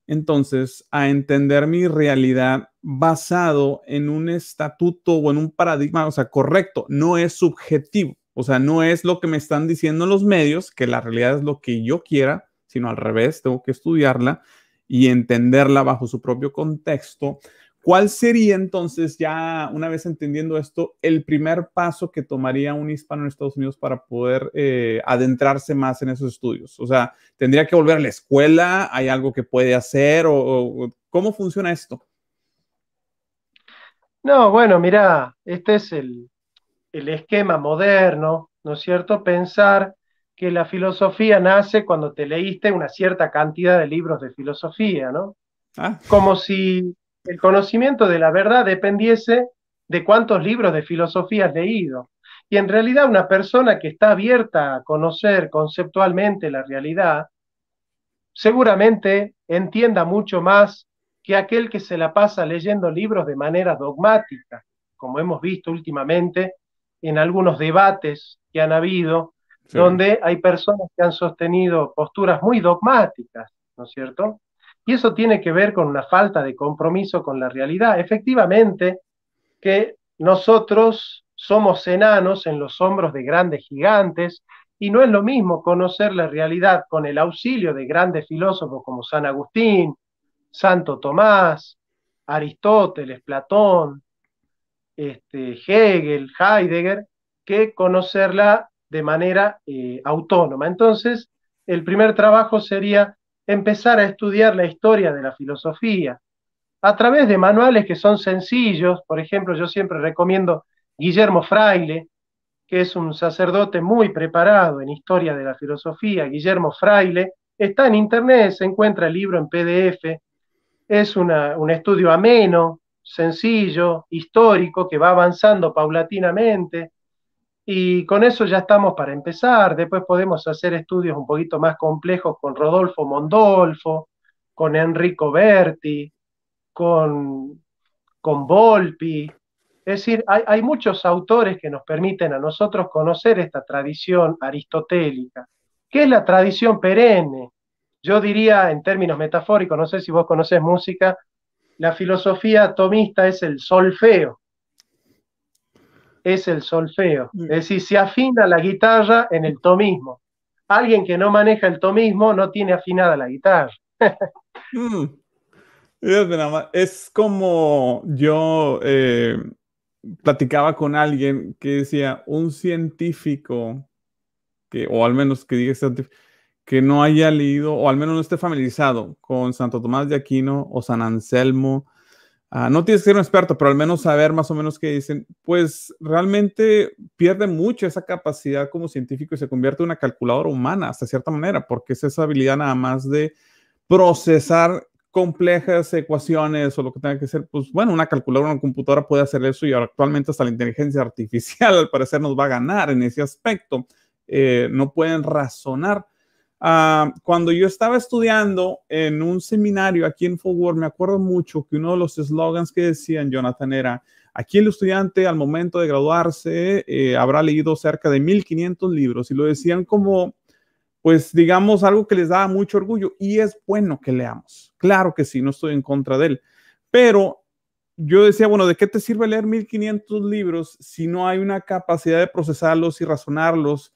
entonces a entender mi realidad basado en un estatuto o en un paradigma, o sea, correcto, no es subjetivo, o sea, no es lo que me están diciendo los medios, que la realidad es lo que yo quiera, sino al revés, tengo que estudiarla y entenderla bajo su propio contexto ¿Cuál sería entonces, ya una vez entendiendo esto, el primer paso que tomaría un hispano en Estados Unidos para poder eh, adentrarse más en esos estudios? O sea, ¿tendría que volver a la escuela? ¿Hay algo que puede hacer? ¿O, cómo funciona esto? No, bueno, mira, este es el, esquema moderno, ¿no es cierto? Pensar que la filosofía nace cuando te leíste una cierta cantidad de libros de filosofía, ¿no? Ah. Como si el conocimiento de la verdad dependiese de cuántos libros de filosofía has leído. Y en realidad una persona que está abierta a conocer conceptualmente la realidad, seguramente entienda mucho más que aquel que se la pasa leyendo libros de manera dogmática, como hemos visto últimamente en algunos debates que han habido, donde hay personas que han sostenido posturas muy dogmáticas, ¿no es cierto? Y eso tiene que ver con una falta de compromiso con la realidad. Efectivamente, que nosotros somos enanos en los hombros de grandes gigantes y no es lo mismo conocer la realidad con el auxilio de grandes filósofos como San Agustín, Santo Tomás, Aristóteles, Platón, este, Hegel, Heidegger, que conocerla de manera eh, autónoma. Entonces, el primer trabajo sería empezar a estudiar la historia de la filosofía a través de manuales que son sencillos. Por ejemplo, yo siempre recomiendo Guillermo Fraile, que es un sacerdote muy preparado en historia de la filosofía. Guillermo Fraile está en internet, se encuentra el libro en PDF. Es un estudio ameno, sencillo, histórico, que va avanzando paulatinamente. Y con eso ya estamos para empezar. Después podemos hacer estudios un poquito más complejos con Rodolfo Mondolfo, con Enrico Berti, con, con Volpi. Es decir, hay, muchos autores que nos permiten a nosotros conocer esta tradición aristotélica, que es la tradición perenne. Yo diría en términos metafóricos, no sé si vos conocés música, la filosofía atomista es el solfeo es el solfeo. Mm. Es decir, se afina la guitarra en el tomismo. Alguien que no maneja el tomismo no tiene afinada la guitarra. Mm. Es como yo eh, platicaba con alguien que decía, un científico, que, o al menos que diga este que no haya leído, o al menos no esté familiarizado con Santo Tomás de Aquino o San Anselmo Ah, no tienes que ser un experto, pero al menos saber más o menos qué dicen, pues realmente pierde mucho esa capacidad como científico y se convierte en una calculadora humana, hasta cierta manera, porque es esa habilidad nada más de procesar complejas ecuaciones o lo que tenga que ser, pues bueno, una calculadora, una computadora puede hacer eso y actualmente hasta la inteligencia artificial al parecer nos va a ganar en ese aspecto. Eh, no pueden razonar Ah, cuando yo estaba estudiando en un seminario aquí en Fort me acuerdo mucho que uno de los eslogans que decían, Jonathan, era, aquí el estudiante al momento de graduarse eh, habrá leído cerca de 1500 libros y lo decían como, pues digamos, algo que les daba mucho orgullo y es bueno que leamos. Claro que sí, no estoy en contra de él, pero... Yo decía, bueno, ¿de qué te sirve leer 1500 libros si no hay una capacidad de procesarlos y razonarlos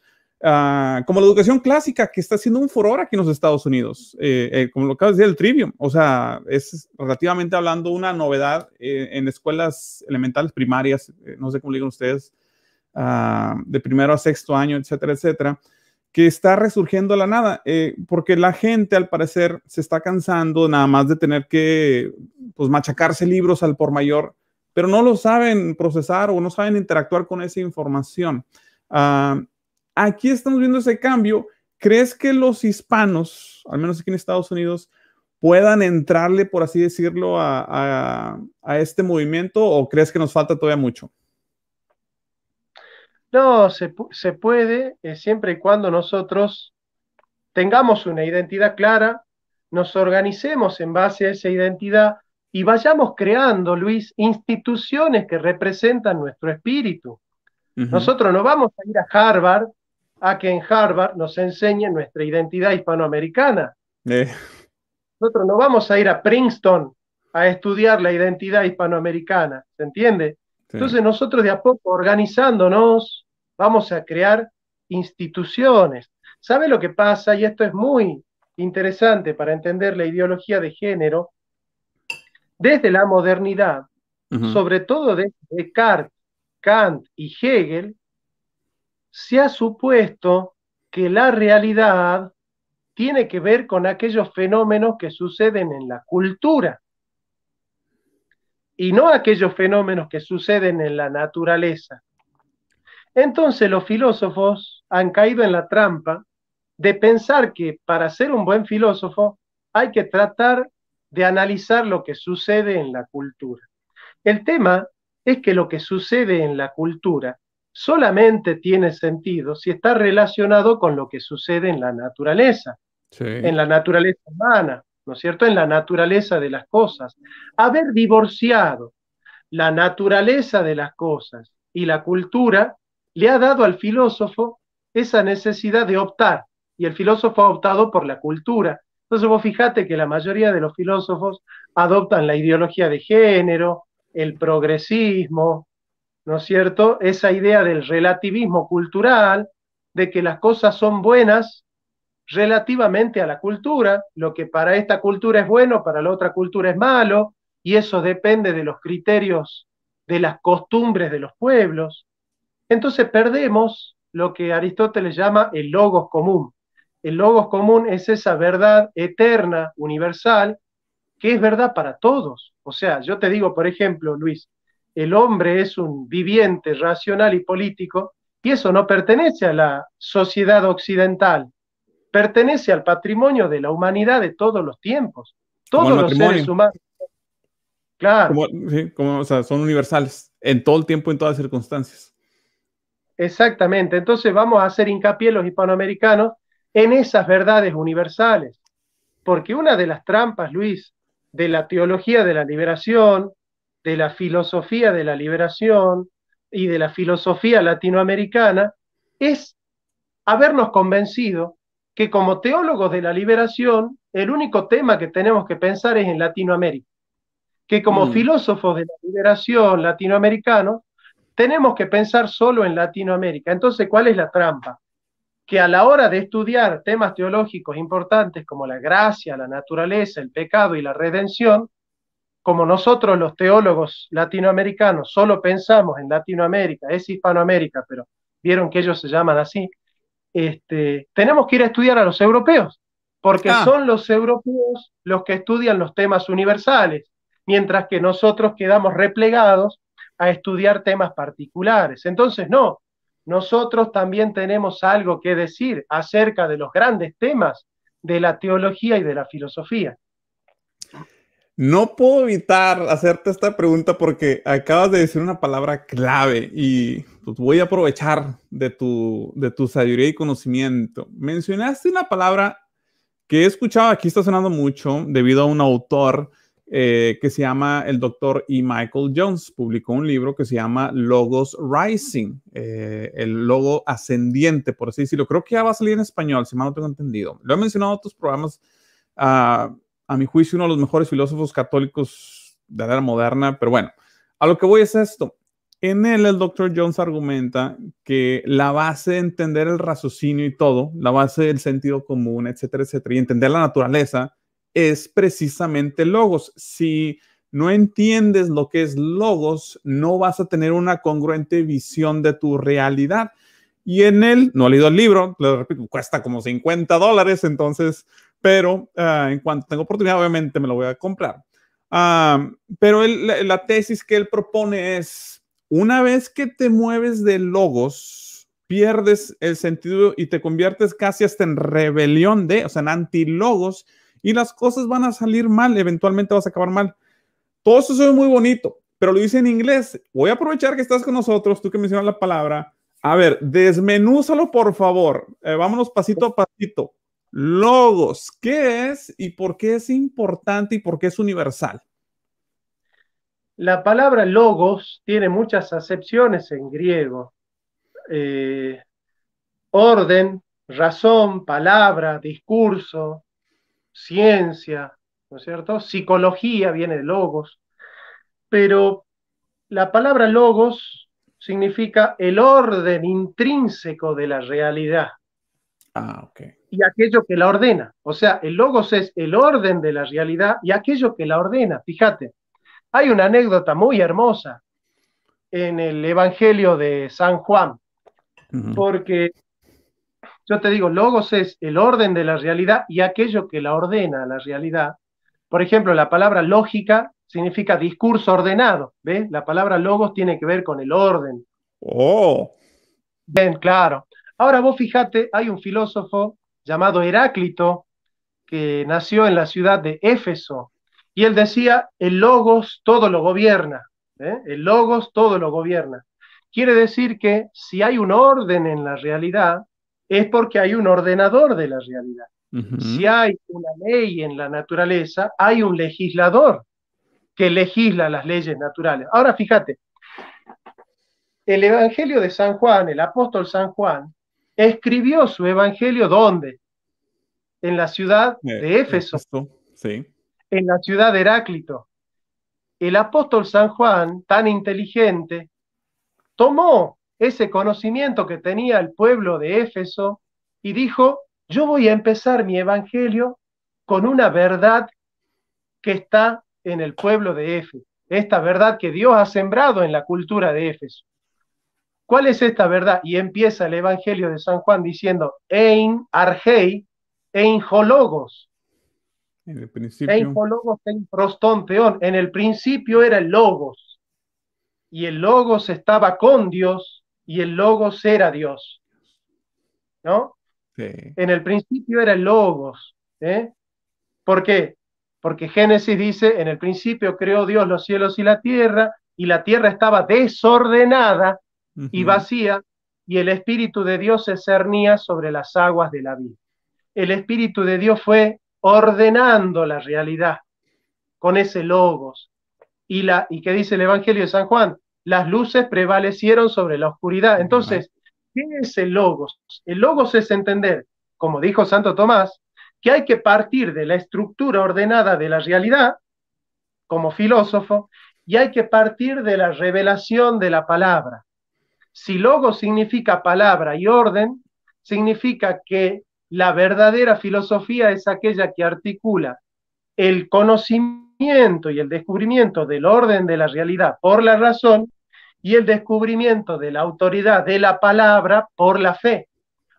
Ah, como la educación clásica, que está haciendo un furor aquí en los Estados Unidos, eh, eh, como lo acabas de decir, el trivium, o sea, es relativamente hablando una novedad eh, en escuelas elementales primarias, no sé cómo le digan ustedes, ah, de primero a sexto año, etcétera, etcétera, que está resurgiendo a la nada, porque la gente al parecer se está cansando nada más de tener que pues, machacarse libros al por mayor, pero no lo saben procesar o no saben interactuar con esa información. Ah, aquí estamos viendo ese cambio. ¿Crees que los hispanos, al menos aquí en Estados Unidos, puedan entrarle, por así decirlo, a, este movimiento o crees que nos falta todavía mucho? No, se, puede eh, siempre y cuando nosotros tengamos una identidad clara, nos organicemos en base a esa identidad y vayamos creando, Luis, instituciones que representan nuestro espíritu. Nosotros no vamos a ir a Harvard a que en Harvard nos enseñe nuestra identidad hispanoamericana. Eh. Nosotros no vamos a ir a Princeton a estudiar la identidad hispanoamericana, ¿se entiende? Entonces nosotros de a poco organizándonos vamos a crear instituciones. ¿Sabe lo que pasa? Y esto es muy interesante para entender la ideología de género. Desde la modernidad, sobre todo desde Descartes, Kant y Hegel, se ha supuesto que la realidad tiene que ver con aquellos fenómenos que suceden en la cultura y no aquellos fenómenos que suceden en la naturaleza. Entonces los filósofos han caído en la trampa de pensar que para ser un buen filósofo hay que tratar de analizar lo que sucede en la cultura. El tema es que lo que sucede en la cultura solamente tiene sentido si está relacionado con lo que sucede en la naturaleza, en la naturaleza humana, ¿no es cierto? En la naturaleza de las cosas. Haber divorciado la naturaleza de las cosas y la cultura le ha dado al filósofo esa necesidad de optar, y el filósofo ha optado por la cultura. Entonces vos fijate que la mayoría de los filósofos adoptan la ideología de género, el progresismo, ¿no es cierto? Esa idea del relativismo cultural, de que las cosas son buenas relativamente a la cultura, lo que para esta cultura es bueno, para la otra cultura es malo, y eso depende de los criterios, de las costumbres de los pueblos. Entonces perdemos lo que Aristóteles llama el logos común. El logos común es esa verdad eterna, universal, que es verdad para todos. O sea, yo te digo, por ejemplo, Luis, el hombre es un viviente racional y político, y eso no pertenece a la sociedad occidental, pertenece al patrimonio de la humanidad de todos los tiempos, todos los seres humanos. Claro. son universales en todo el tiempo, en todas circunstancias. Exactamente, entonces vamos a hacer hincapié los hispanoamericanos en esas verdades universales, porque una de las trampas, Luis, de la teología de la liberación, de la filosofía de la liberación y de la filosofía latinoamericana es habernos convencido que como teólogos de la liberación, el único tema que tenemos que pensar es en Latinoamérica. Que como mm. filósofos de la liberación latinoamericanos, tenemos que pensar solo en Latinoamérica. Entonces, ¿cuál es la trampa? Que a la hora de estudiar temas teológicos importantes como la gracia, la naturaleza, el pecado y la redención, como nosotros los teólogos latinoamericanos solo pensamos en Latinoamérica, es Hispanoamérica, pero vieron que ellos se llaman así, este, tenemos que ir a estudiar a los europeos, porque ah. son los europeos los que estudian los temas universales, mientras que nosotros quedamos replegados a estudiar temas particulares. Entonces, no, nosotros también tenemos algo que decir acerca de los grandes temas de la teología y de la filosofía. No puedo evitar hacerte esta pregunta porque acabas de decir una palabra clave y pues, voy a aprovechar de tu, de tu sabiduría y conocimiento. Mencionaste una palabra que he escuchado, aquí está sonando mucho, debido a un autor eh, que se llama el doctor E. Michael Jones. Publicó un libro que se llama Logos Rising, eh, el logo ascendiente, por así decirlo. Creo que ya va a salir en español, si mal no tengo entendido. Lo he mencionado en otros programas. Ah, a mi juicio, uno de los mejores filósofos católicos de la era moderna, pero bueno, a lo que voy es esto. En él, el doctor Jones argumenta que la base de entender el raciocinio y todo, la base del sentido común, etcétera, etcétera, y entender la naturaleza, es precisamente logos. Si no entiendes lo que es logos, no vas a tener una congruente visión de tu realidad. Y en él, no he leído el libro, lo repito, cuesta como 50 dólares, entonces pero ah, en cuanto tenga oportunidad, obviamente me lo voy a comprar. Ah, pero la, tesis que él propone es, una vez que te mueves de logos, pierdes el sentido y te conviertes casi hasta en rebelión de, o sea, en antilogos, y las cosas van a salir mal, eventualmente vas a acabar mal. Todo eso es muy bonito, pero lo dice en inglés. Voy a aprovechar que estás con nosotros, tú que mencionas la palabra. A ver, desmenúzalo, por favor. Eh, vámonos pasito a pasito. Logos, ¿qué es y por qué es importante y por qué es universal? La palabra logos tiene muchas acepciones en griego. Eh, orden, razón, palabra, discurso, ciencia, ¿no es cierto? Psicología viene de logos. Pero la palabra logos significa el orden intrínseco de la realidad. Ah, ok y aquello que la ordena. O sea, el logos es el orden de la realidad y aquello que la ordena. Fíjate, hay una anécdota muy hermosa en el Evangelio de San Juan, porque yo te digo, logos es el orden de la realidad y aquello que la ordena la realidad. Por ejemplo, la palabra lógica significa discurso ordenado, ¿ve? La palabra logos tiene que ver con el orden. Oh. Bien, claro. Ahora vos fíjate, hay un filósofo llamado Heráclito, que nació en la ciudad de Éfeso, y él decía, el logos todo lo gobierna, ¿eh? el logos todo lo gobierna. Quiere decir que si hay un orden en la realidad, es porque hay un ordenador de la realidad. Si hay una ley en la naturaleza, hay un legislador que legisla las leyes naturales. Ahora fíjate, el Evangelio de San Juan, el apóstol San Juan, escribió su evangelio ¿dónde? En la ciudad eh, de Éfeso. Sí. En la ciudad de Heráclito. El apóstol San Juan, tan inteligente, tomó ese conocimiento que tenía el pueblo de Éfeso y dijo, yo voy a empezar mi evangelio con una verdad que está en el pueblo de Éfeso, esta verdad que Dios ha sembrado en la cultura de Éfeso. ¿Cuál es esta verdad? Y empieza el Evangelio de San Juan diciendo, en argei, en En el principio. prostonteón. En el principio era el logos. Y el logos estaba con Dios y el logos era Dios. ¿No? Sí. En el principio era el logos. ¿eh? ¿Por qué? Porque Génesis dice, en el principio creó Dios los cielos y la tierra, y la tierra estaba desordenada y vacía, y el Espíritu de Dios se cernía sobre las aguas de la vida. El Espíritu de Dios fue ordenando la realidad con ese logos. Y, la, y qué dice el Evangelio de San Juan, las luces prevalecieron sobre la oscuridad. Entonces, ¿qué es el logos? El logos es entender, como dijo Santo Tomás, que hay que partir de la estructura ordenada de la realidad, como filósofo, y hay que partir de la revelación de la palabra. Si Logos significa palabra y orden, significa que la verdadera filosofía es aquella que articula el conocimiento y el descubrimiento del orden de la realidad por la razón y el descubrimiento de la autoridad de la palabra por la fe.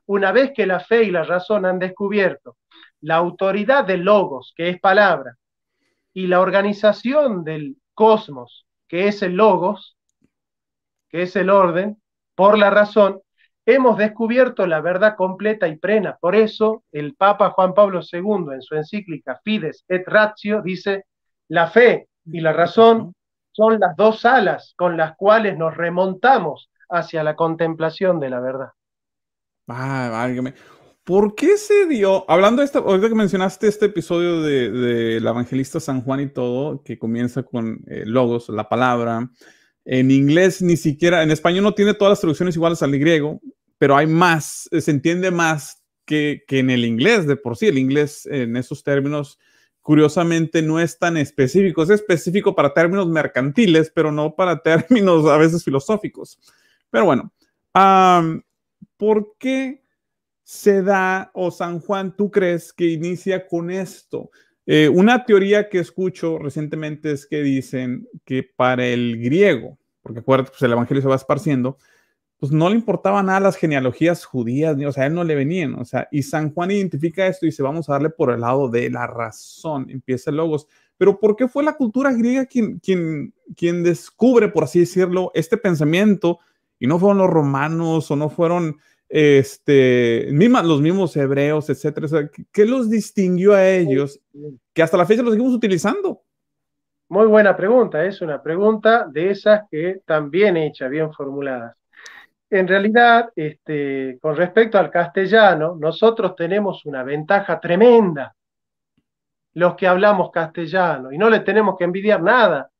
Una vez que la fe y la razón han descubierto la autoridad de logos, que es palabra, y la organización del cosmos, que es el logos, que es el orden, por la razón, hemos descubierto la verdad completa y plena. Por eso el Papa Juan Pablo II en su encíclica Fides et Ratio dice, la fe y la razón son las dos alas con las cuales nos remontamos hacia la contemplación de la verdad. Ah, ¿Por qué se dio, hablando de esta, ahorita que mencionaste este episodio del de, evangelista San Juan y todo, que comienza con eh, logos, la palabra, en inglés ni siquiera, en español no tiene todas las traducciones iguales al griego, pero hay más, eh, se entiende más que, en el inglés de por sí. El inglés en esos términos, curiosamente, no es tan específico. Es específico para términos mercantiles, pero no para términos a veces filosóficos. Pero bueno, ¿por qué se da o San Juan, tú crees que inicia con esto? Eh, una teoría que escucho recientemente es que dicen que para el griego, porque acuérdate, pues el evangelio se va esparciendo, pues no le importaban nada las genealogías judías, o sea, a él no le venían, o sea, y San Juan identifica esto y dice, vamos a darle por el lado de la razón, empieza el logos. Pero ¿por qué fue la cultura griega quien, quien, quien descubre, por así decirlo, este pensamiento? Y no fueron los romanos o no fueron este, los mismos hebreos, etcétera. ¿Qué los distinguió a ellos que hasta la fecha los seguimos utilizando? Muy buena pregunta, es una pregunta de esas que también hecha, bien formuladas. En realidad, este, con respecto al castellano, nosotros tenemos una ventaja tremenda, los que hablamos castellano, y no le tenemos que envidiar nada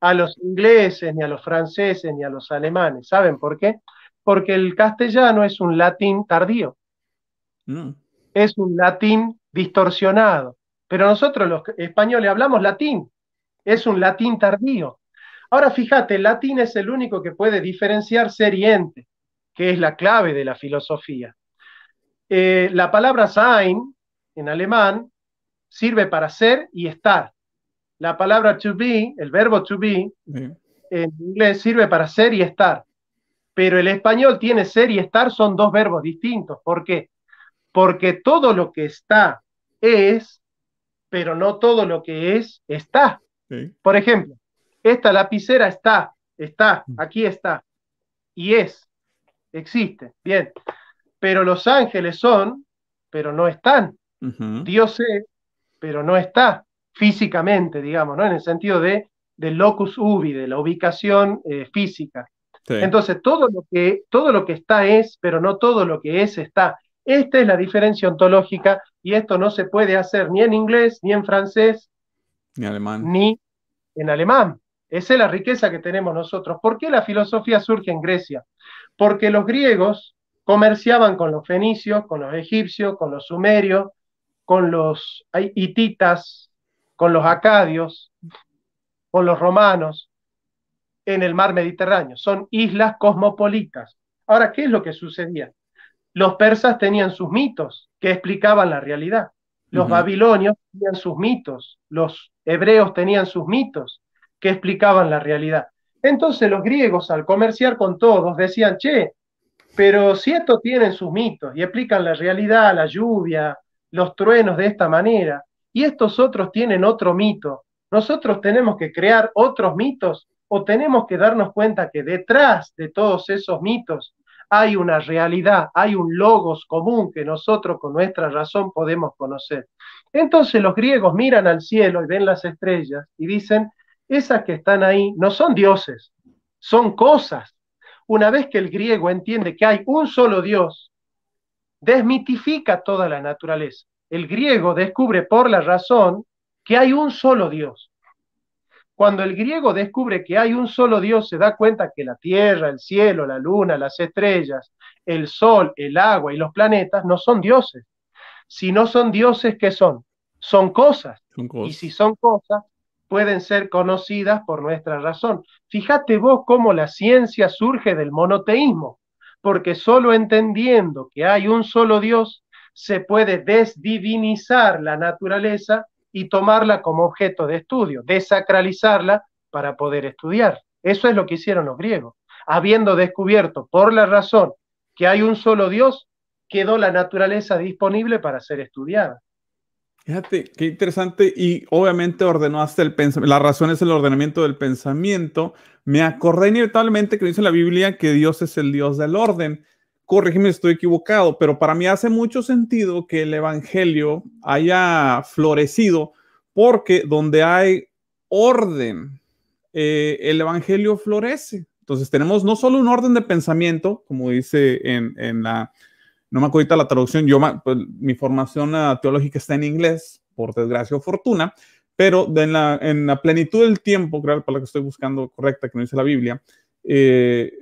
a los ingleses, ni a los franceses, ni a los alemanes. ¿Saben por qué? porque el castellano es un latín tardío. Mm. Es un latín distorsionado. Pero nosotros los españoles hablamos latín. Es un latín tardío. Ahora fíjate, el latín es el único que puede diferenciar ser y ente, que es la clave de la filosofía. Eh, la palabra sein en alemán sirve para ser y estar. La palabra to be, el verbo to be, en inglés sirve para ser y estar pero el español tiene ser y estar, son dos verbos distintos. ¿Por qué? Porque todo lo que está es, pero no todo lo que es está. Por ejemplo, esta lapicera está, está, mm. aquí está, y es, existe, bien. Pero los ángeles son, pero no están. Dios es, pero no está físicamente, digamos, En el sentido de del locus ubi, de la ubicación eh, física. Entonces, todo lo, que, todo lo que está es, pero no todo lo que es está. Esta es la diferencia ontológica y esto no se puede hacer ni en inglés, ni en francés, ni, alemán. ni en alemán. Esa es la riqueza que tenemos nosotros. ¿Por qué la filosofía surge en Grecia? Porque los griegos comerciaban con los fenicios, con los egipcios, con los sumerios, con los hititas, con los acadios, con los romanos en el mar Mediterráneo. Son islas cosmopolitas. Ahora, ¿qué es lo que sucedía? Los persas tenían sus mitos que explicaban la realidad. Los babilonios tenían sus mitos. Los hebreos tenían sus mitos que explicaban la realidad. Entonces los griegos, al comerciar con todos, decían, che, pero si estos tienen sus mitos y explican la realidad, la lluvia, los truenos de esta manera, y estos otros tienen otro mito, nosotros tenemos que crear otros mitos o tenemos que darnos cuenta que detrás de todos esos mitos hay una realidad, hay un logos común que nosotros con nuestra razón podemos conocer. Entonces los griegos miran al cielo y ven las estrellas y dicen, esas que están ahí no son dioses, son cosas. Una vez que el griego entiende que hay un solo Dios, desmitifica toda la naturaleza. El griego descubre por la razón que hay un solo Dios. Cuando el griego descubre que hay un solo Dios, se da cuenta que la tierra, el cielo, la luna, las estrellas, el sol, el agua y los planetas no son dioses. Si no son dioses, ¿qué son? Son cosas. Y si son cosas, pueden ser conocidas por nuestra razón. Fíjate vos cómo la ciencia surge del monoteísmo, porque solo entendiendo que hay un solo Dios, se puede desdivinizar la naturaleza y tomarla como objeto de estudio, desacralizarla para poder estudiar. Eso es lo que hicieron los griegos. Habiendo descubierto por la razón que hay un solo Dios, quedó la naturaleza disponible para ser estudiada. Fíjate, qué interesante. Y obviamente ordenó hasta el pensamiento. La razón es el ordenamiento del pensamiento. Me acordé inevitablemente que dice la Biblia que Dios es el Dios del orden corrígeme si estoy equivocado, pero para mí hace mucho sentido que el Evangelio haya florecido porque donde hay orden, eh, el Evangelio florece. Entonces tenemos no solo un orden de pensamiento, como dice en, la, no me acuerdo la traducción, yo, pues, mi formación ah, teológica está en inglés, por desgracia o fortuna, pero en la, plenitud del tiempo, para la que estoy buscando correcta, que no dice la Biblia, eh,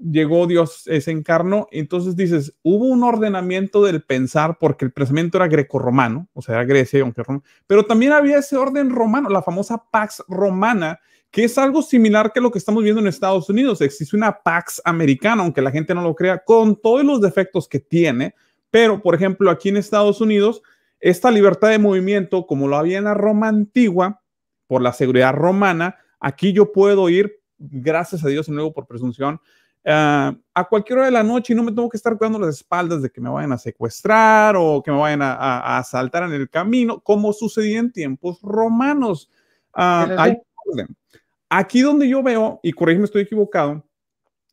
llegó Dios, ese encarno, Entonces dices, hubo un ordenamiento del pensar porque el pensamiento era greco-romano, o sea, era Grecia, aunque pero también había ese orden romano, la famosa Pax Romana, que es algo similar que lo que estamos viendo en Estados Unidos. Existe una Pax Americana, aunque la gente no lo crea, con todos los defectos que tiene, pero por ejemplo, aquí en Estados Unidos, esta libertad de movimiento, como lo había en la Roma antigua, por la seguridad romana, aquí yo puedo ir gracias a Dios de nuevo por presunción, Ah, a cualquier hora de la noche y no me tengo que estar cuidando las espaldas de que me vayan a secuestrar o que me vayan a, a, asaltar en el camino, como sucedía en tiempos romanos. Ah, Aquí donde yo veo, y corrígeme, estoy equivocado,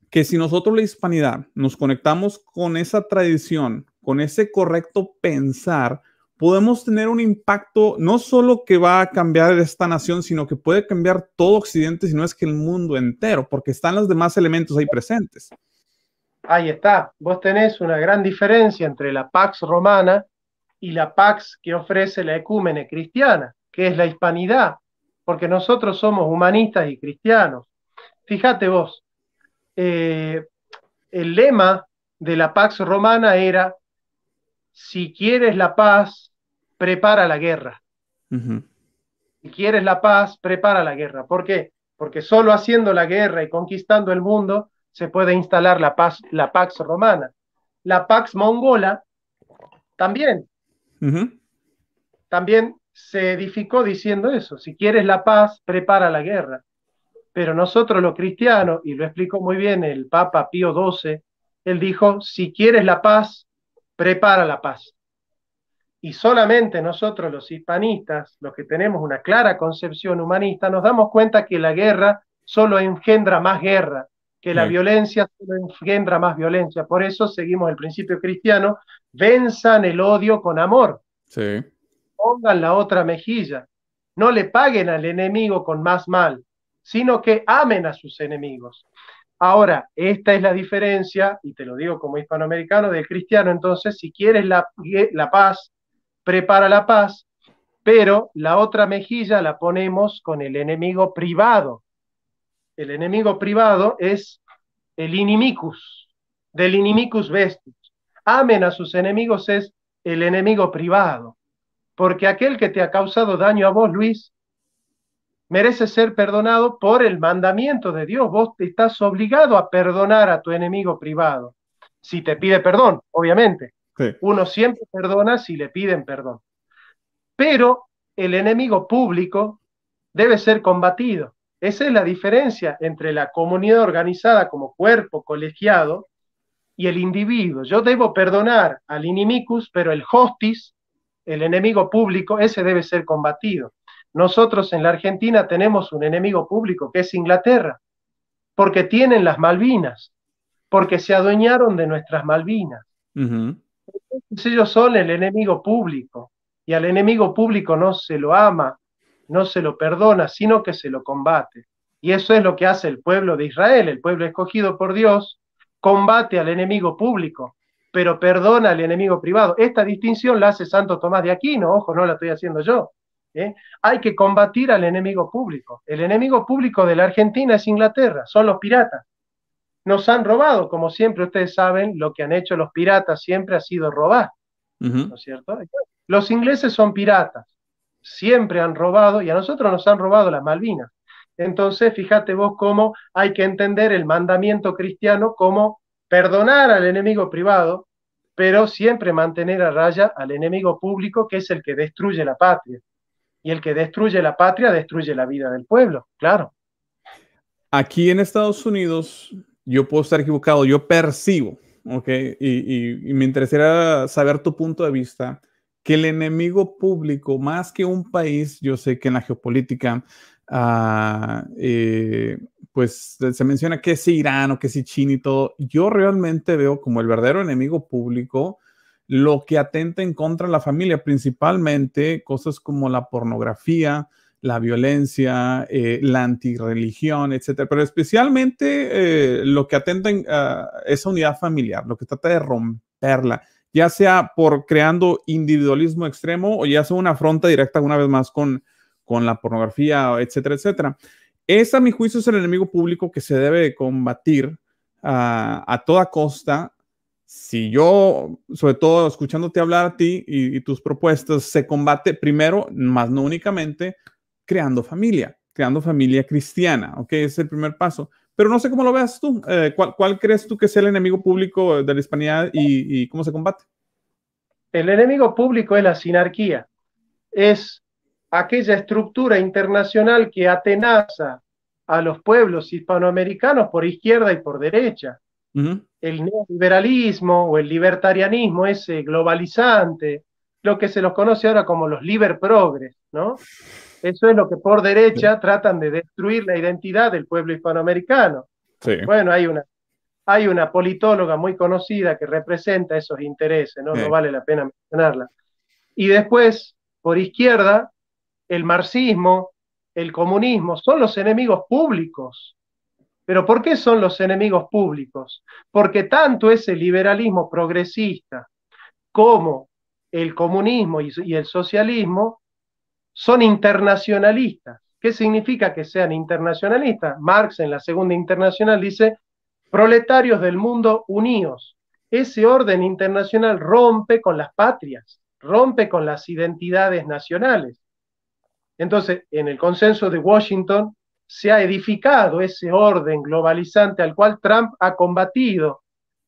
que si nosotros la hispanidad nos conectamos con esa tradición, con ese correcto pensar, podemos tener un impacto no solo que va a cambiar esta nación, sino que puede cambiar todo Occidente, si no es que el mundo entero, porque están los demás elementos ahí presentes. Ahí está, vos tenés una gran diferencia entre la Pax Romana y la Pax que ofrece la ecúmene cristiana, que es la hispanidad, porque nosotros somos humanistas y cristianos. Fíjate vos, eh, el lema de la Pax Romana era si quieres la paz, prepara la guerra. Si quieres la paz, prepara la guerra. ¿Por qué? Porque solo haciendo la guerra y conquistando el mundo se puede instalar la, paz, la Pax Romana. La Pax Mongola también. También se edificó diciendo eso. Si quieres la paz, prepara la guerra. Pero nosotros los cristianos, y lo explicó muy bien el Papa Pío XII, él dijo, si quieres la paz, prepara la paz y solamente nosotros los hispanistas, los que tenemos una clara concepción humanista, nos damos cuenta que la guerra solo engendra más guerra, que la violencia solo engendra más violencia. Por eso seguimos el principio cristiano, venzan el odio con amor. Pongan la otra mejilla. No le paguen al enemigo con más mal, sino que amen a sus enemigos. Ahora, esta es la diferencia, y te lo digo como hispanoamericano, del cristiano. Entonces, si quieres la, la paz, prepara la paz, pero la otra mejilla la ponemos con el enemigo privado. El enemigo privado es el inimicus, del inimicus vestus, Amen a sus enemigos es el enemigo privado, porque aquel que te ha causado daño a vos, Luis, merece ser perdonado por el mandamiento de Dios. Vos estás obligado a perdonar a tu enemigo privado, si te pide perdón, obviamente. Uno siempre perdona si le piden perdón. Pero el enemigo público debe ser combatido. Esa es la diferencia entre la comunidad organizada como cuerpo colegiado y el individuo. Yo debo perdonar al inimicus, pero el hostis, el enemigo público, ese debe ser combatido. Nosotros en la Argentina tenemos un enemigo público que es Inglaterra, porque tienen las Malvinas, porque se adueñaron de nuestras Malvinas ellos son el enemigo público y al enemigo público no se lo ama, no se lo perdona, sino que se lo combate. Y eso es lo que hace el pueblo de Israel, el pueblo escogido por Dios, combate al enemigo público, pero perdona al enemigo privado. Esta distinción la hace Santo Tomás de Aquino, ojo, no la estoy haciendo yo. ¿eh? Hay que combatir al enemigo público. El enemigo público de la Argentina es Inglaterra, son los piratas nos han robado, como siempre ustedes saben, lo que han hecho los piratas siempre ha sido robar, ¿no es cierto? Los ingleses son piratas, siempre han robado y a nosotros nos han robado las Malvinas. Entonces, fíjate vos cómo hay que entender el mandamiento cristiano como perdonar al enemigo privado, pero siempre mantener a raya al enemigo público, que es el que destruye la patria. Y el que destruye la patria destruye la vida del pueblo, claro. Aquí en Estados Unidos, yo puedo estar equivocado, yo percibo, ¿ok? Y, me interesaría saber tu punto de vista, que el enemigo público, más que un país, yo sé que en la geopolítica, ah, eh, pues se menciona que es Irán o que es China y todo, yo realmente veo como el verdadero enemigo público lo que atenta en contra de la familia, principalmente cosas como la pornografía, la violencia, eh, la antirreligión, etcétera, pero especialmente eh, lo que atenta a esa unidad familiar, lo que trata de romperla, ya sea por creando individualismo extremo o ya sea una afronta directa una vez más con, con la pornografía, etcétera, etcétera. Esa, a mi juicio es el enemigo público que se debe combatir a toda costa. Si yo, sobre todo escuchándote hablar a ti y tus propuestas, se combate primero, más no únicamente creando familia, creando familia cristiana, ¿ok? es el primer paso. Pero no sé cómo lo veas tú. Eh, ¿cuál, crees tú que es el enemigo público de la hispanidad y, cómo se combate? El enemigo público es la sinarquía. Es aquella estructura internacional que atenaza a los pueblos hispanoamericanos por izquierda y por derecha. El neoliberalismo o el libertarianismo ese eh, globalizante, lo que se los conoce ahora como los liber Progress, ¿no? Eso es lo que por derecha tratan de destruir la identidad del pueblo hispanoamericano. Bueno, hay una, hay una politóloga muy conocida que representa esos intereses, ¿no? vale la pena mencionarla. Y después, por izquierda, el marxismo, el comunismo, son los enemigos públicos. ¿Pero por qué son los enemigos públicos? Porque tanto ese liberalismo progresista como el comunismo y el socialismo son internacionalistas. ¿Qué significa que sean internacionalistas? Marx en la Segunda Internacional dice, proletarios del mundo unidos. Ese orden internacional rompe con las patrias, rompe con las identidades nacionales. Entonces, en el consenso de Washington se ha edificado ese orden globalizante al cual Trump ha combatido,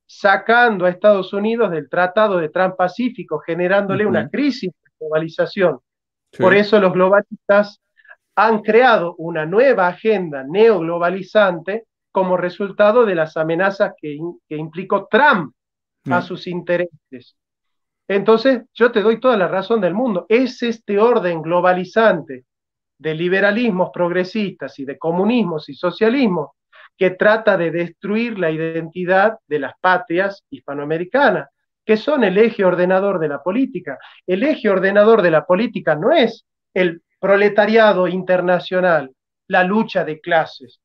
sacando a Estados Unidos del Tratado de Transpacífico, generándole una crisis de globalización. Por eso los globalistas han creado una nueva agenda neoglobalizante como resultado de las amenazas que, que implicó Trump a mm. sus intereses. Entonces, yo te doy toda la razón del mundo. Es este orden globalizante de liberalismos progresistas y de comunismos y socialismos que trata de destruir la identidad de las patrias hispanoamericanas que son el eje ordenador de la política. El eje ordenador de la política no es el proletariado internacional, la lucha de clases.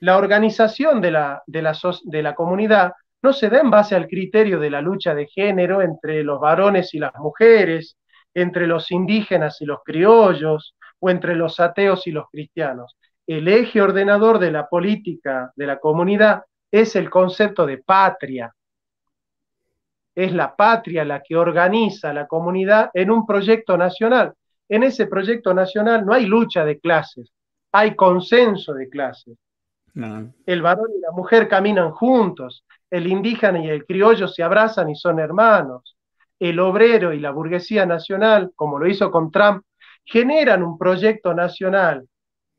La organización de la, de la, de la comunidad no se da en base al criterio de la lucha de género entre los varones y las mujeres, entre los indígenas y los criollos, o entre los ateos y los cristianos. El eje ordenador de la política de la comunidad es el concepto de patria, es la patria la que organiza la comunidad en un proyecto nacional. En ese proyecto nacional no hay lucha de clases, hay consenso de clases. El varón y la mujer caminan juntos, el indígena y el criollo se abrazan y son hermanos. El obrero y la burguesía nacional, como lo hizo con Trump, generan un proyecto nacional,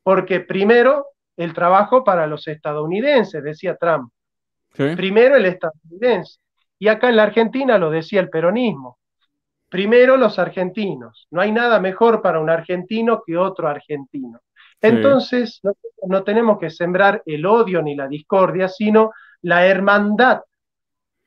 porque primero el trabajo para los estadounidenses, decía Trump. Primero el estadounidense. Y acá en la Argentina lo decía el peronismo. Primero los argentinos. No hay nada mejor para un argentino que otro argentino. Entonces, no, no tenemos que sembrar el odio ni la discordia, sino la hermandad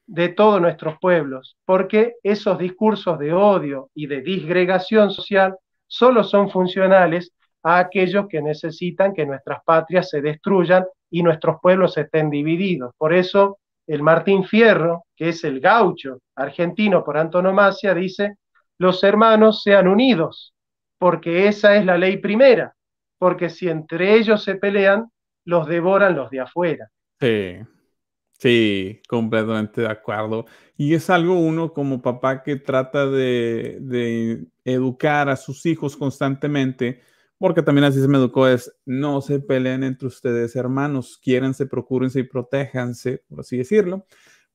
de todos nuestros pueblos, porque esos discursos de odio y de disgregación social solo son funcionales a aquellos que necesitan que nuestras patrias se destruyan y nuestros pueblos estén divididos. Por eso el Martín Fierro, que es el gaucho argentino por antonomasia, dice, los hermanos sean unidos, porque esa es la ley primera, porque si entre ellos se pelean, los devoran los de afuera. Sí, sí, completamente de acuerdo. Y es algo uno como papá que trata de, educar a sus hijos constantemente, porque también así se me educó, es no se peleen entre ustedes, hermanos, Quírense, procúrense y protéjanse, por así decirlo,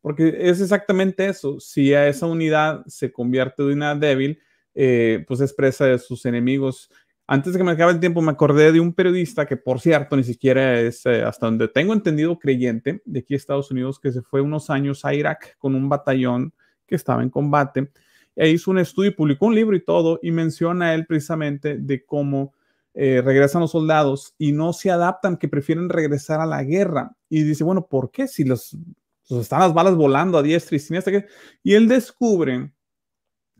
porque es exactamente eso, si a esa unidad se convierte de una débil, eh, pues es presa de sus enemigos. Antes de que me acabe el tiempo, me acordé de un periodista que, por cierto, ni siquiera es, eh, hasta donde tengo entendido, creyente de aquí Estados Unidos, que se fue unos años a Irak con un batallón que estaba en combate. E hizo un estudio y publicó un libro y todo, y menciona él precisamente de cómo eh, regresan los soldados y no se adaptan, que prefieren regresar a la guerra. Y dice, bueno, ¿por qué? Si los, están las balas volando a diestra y siniestra. Y él descubre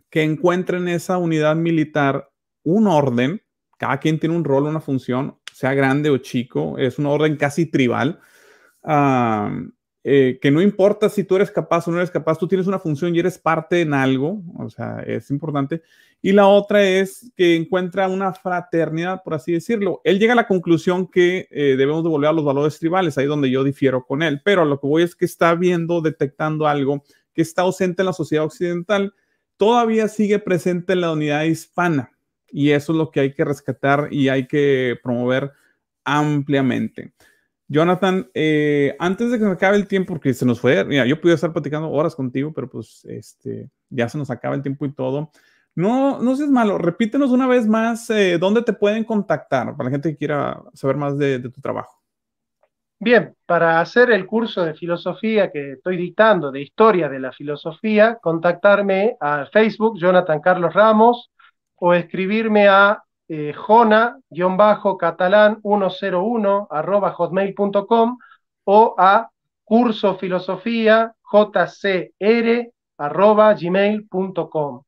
que encuentra en esa unidad militar un orden, cada quien tiene un rol, una función, sea grande o chico, es un orden casi tribal. Ah, eh, que no importa si tú eres capaz o no eres capaz, tú tienes una función y eres parte en algo, o sea, es importante. Y la otra es que encuentra una fraternidad, por así decirlo. Él llega a la conclusión que eh, debemos devolver a los valores tribales, ahí donde yo difiero con él, pero lo que voy es que está viendo, detectando algo que está ausente en la sociedad occidental, todavía sigue presente en la unidad hispana. Y eso es lo que hay que rescatar y hay que promover ampliamente. Jonathan, eh, antes de que se acabe el tiempo, porque se nos fue, mira, yo pude estar platicando horas contigo, pero pues este, ya se nos acaba el tiempo y todo. No, no seas malo, repítenos una vez más eh, dónde te pueden contactar para la gente que quiera saber más de tu trabajo. Bien, para hacer el curso de filosofía que estoy dictando, de historia de la filosofía, contactarme a Facebook, Jonathan Carlos Ramos, o escribirme a eh, jona-catalán101 arroba hotmail.com o a cursofilosofía jcr arroba gmail.com.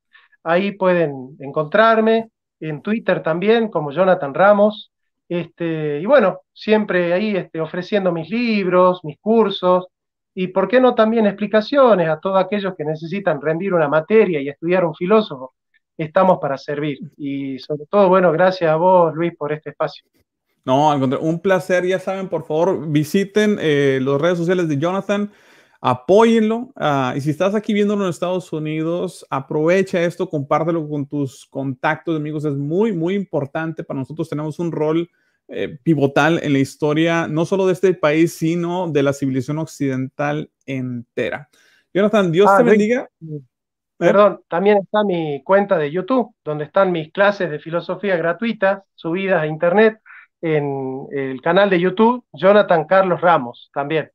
Ahí pueden encontrarme, en Twitter también, como Jonathan Ramos. Este, y bueno, siempre ahí este, ofreciendo mis libros, mis cursos, y por qué no también explicaciones a todos aquellos que necesitan rendir una materia y estudiar un filósofo estamos para servir. Y sobre todo, bueno, gracias a vos, Luis, por este espacio. No, un placer. Ya saben, por favor, visiten eh, las redes sociales de Jonathan, apóyenlo. Ah, y si estás aquí viéndolo en Estados Unidos, aprovecha esto, compártelo con tus contactos, amigos. Es muy, muy importante. Para nosotros tenemos un rol eh, pivotal en la historia, no solo de este país, sino de la civilización occidental entera. Jonathan, Dios ah, te bendiga. ¿Eh? Perdón, también está mi cuenta de YouTube, donde están mis clases de filosofía gratuitas, subidas a internet, en el canal de YouTube, Jonathan Carlos Ramos, también.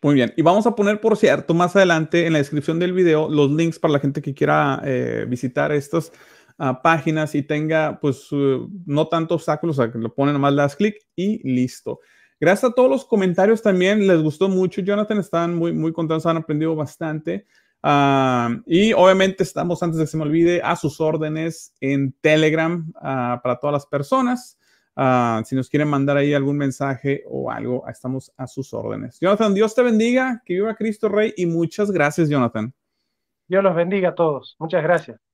Muy bien, y vamos a poner, por cierto, más adelante en la descripción del video los links para la gente que quiera eh, visitar estas ah, páginas y tenga, pues, no tantos obstáculos, a que lo ponen nomás, las clic y listo. Gracias a todos los comentarios también, les gustó mucho, Jonathan, están muy, muy contentos, han aprendido bastante. Ah, y obviamente estamos, antes de que se me olvide, a sus órdenes en Telegram ah, para todas las personas. Ah, si nos quieren mandar ahí algún mensaje o algo, estamos a sus órdenes. Jonathan, Dios te bendiga, que viva Cristo Rey y muchas gracias, Jonathan. Dios los bendiga a todos. Muchas gracias.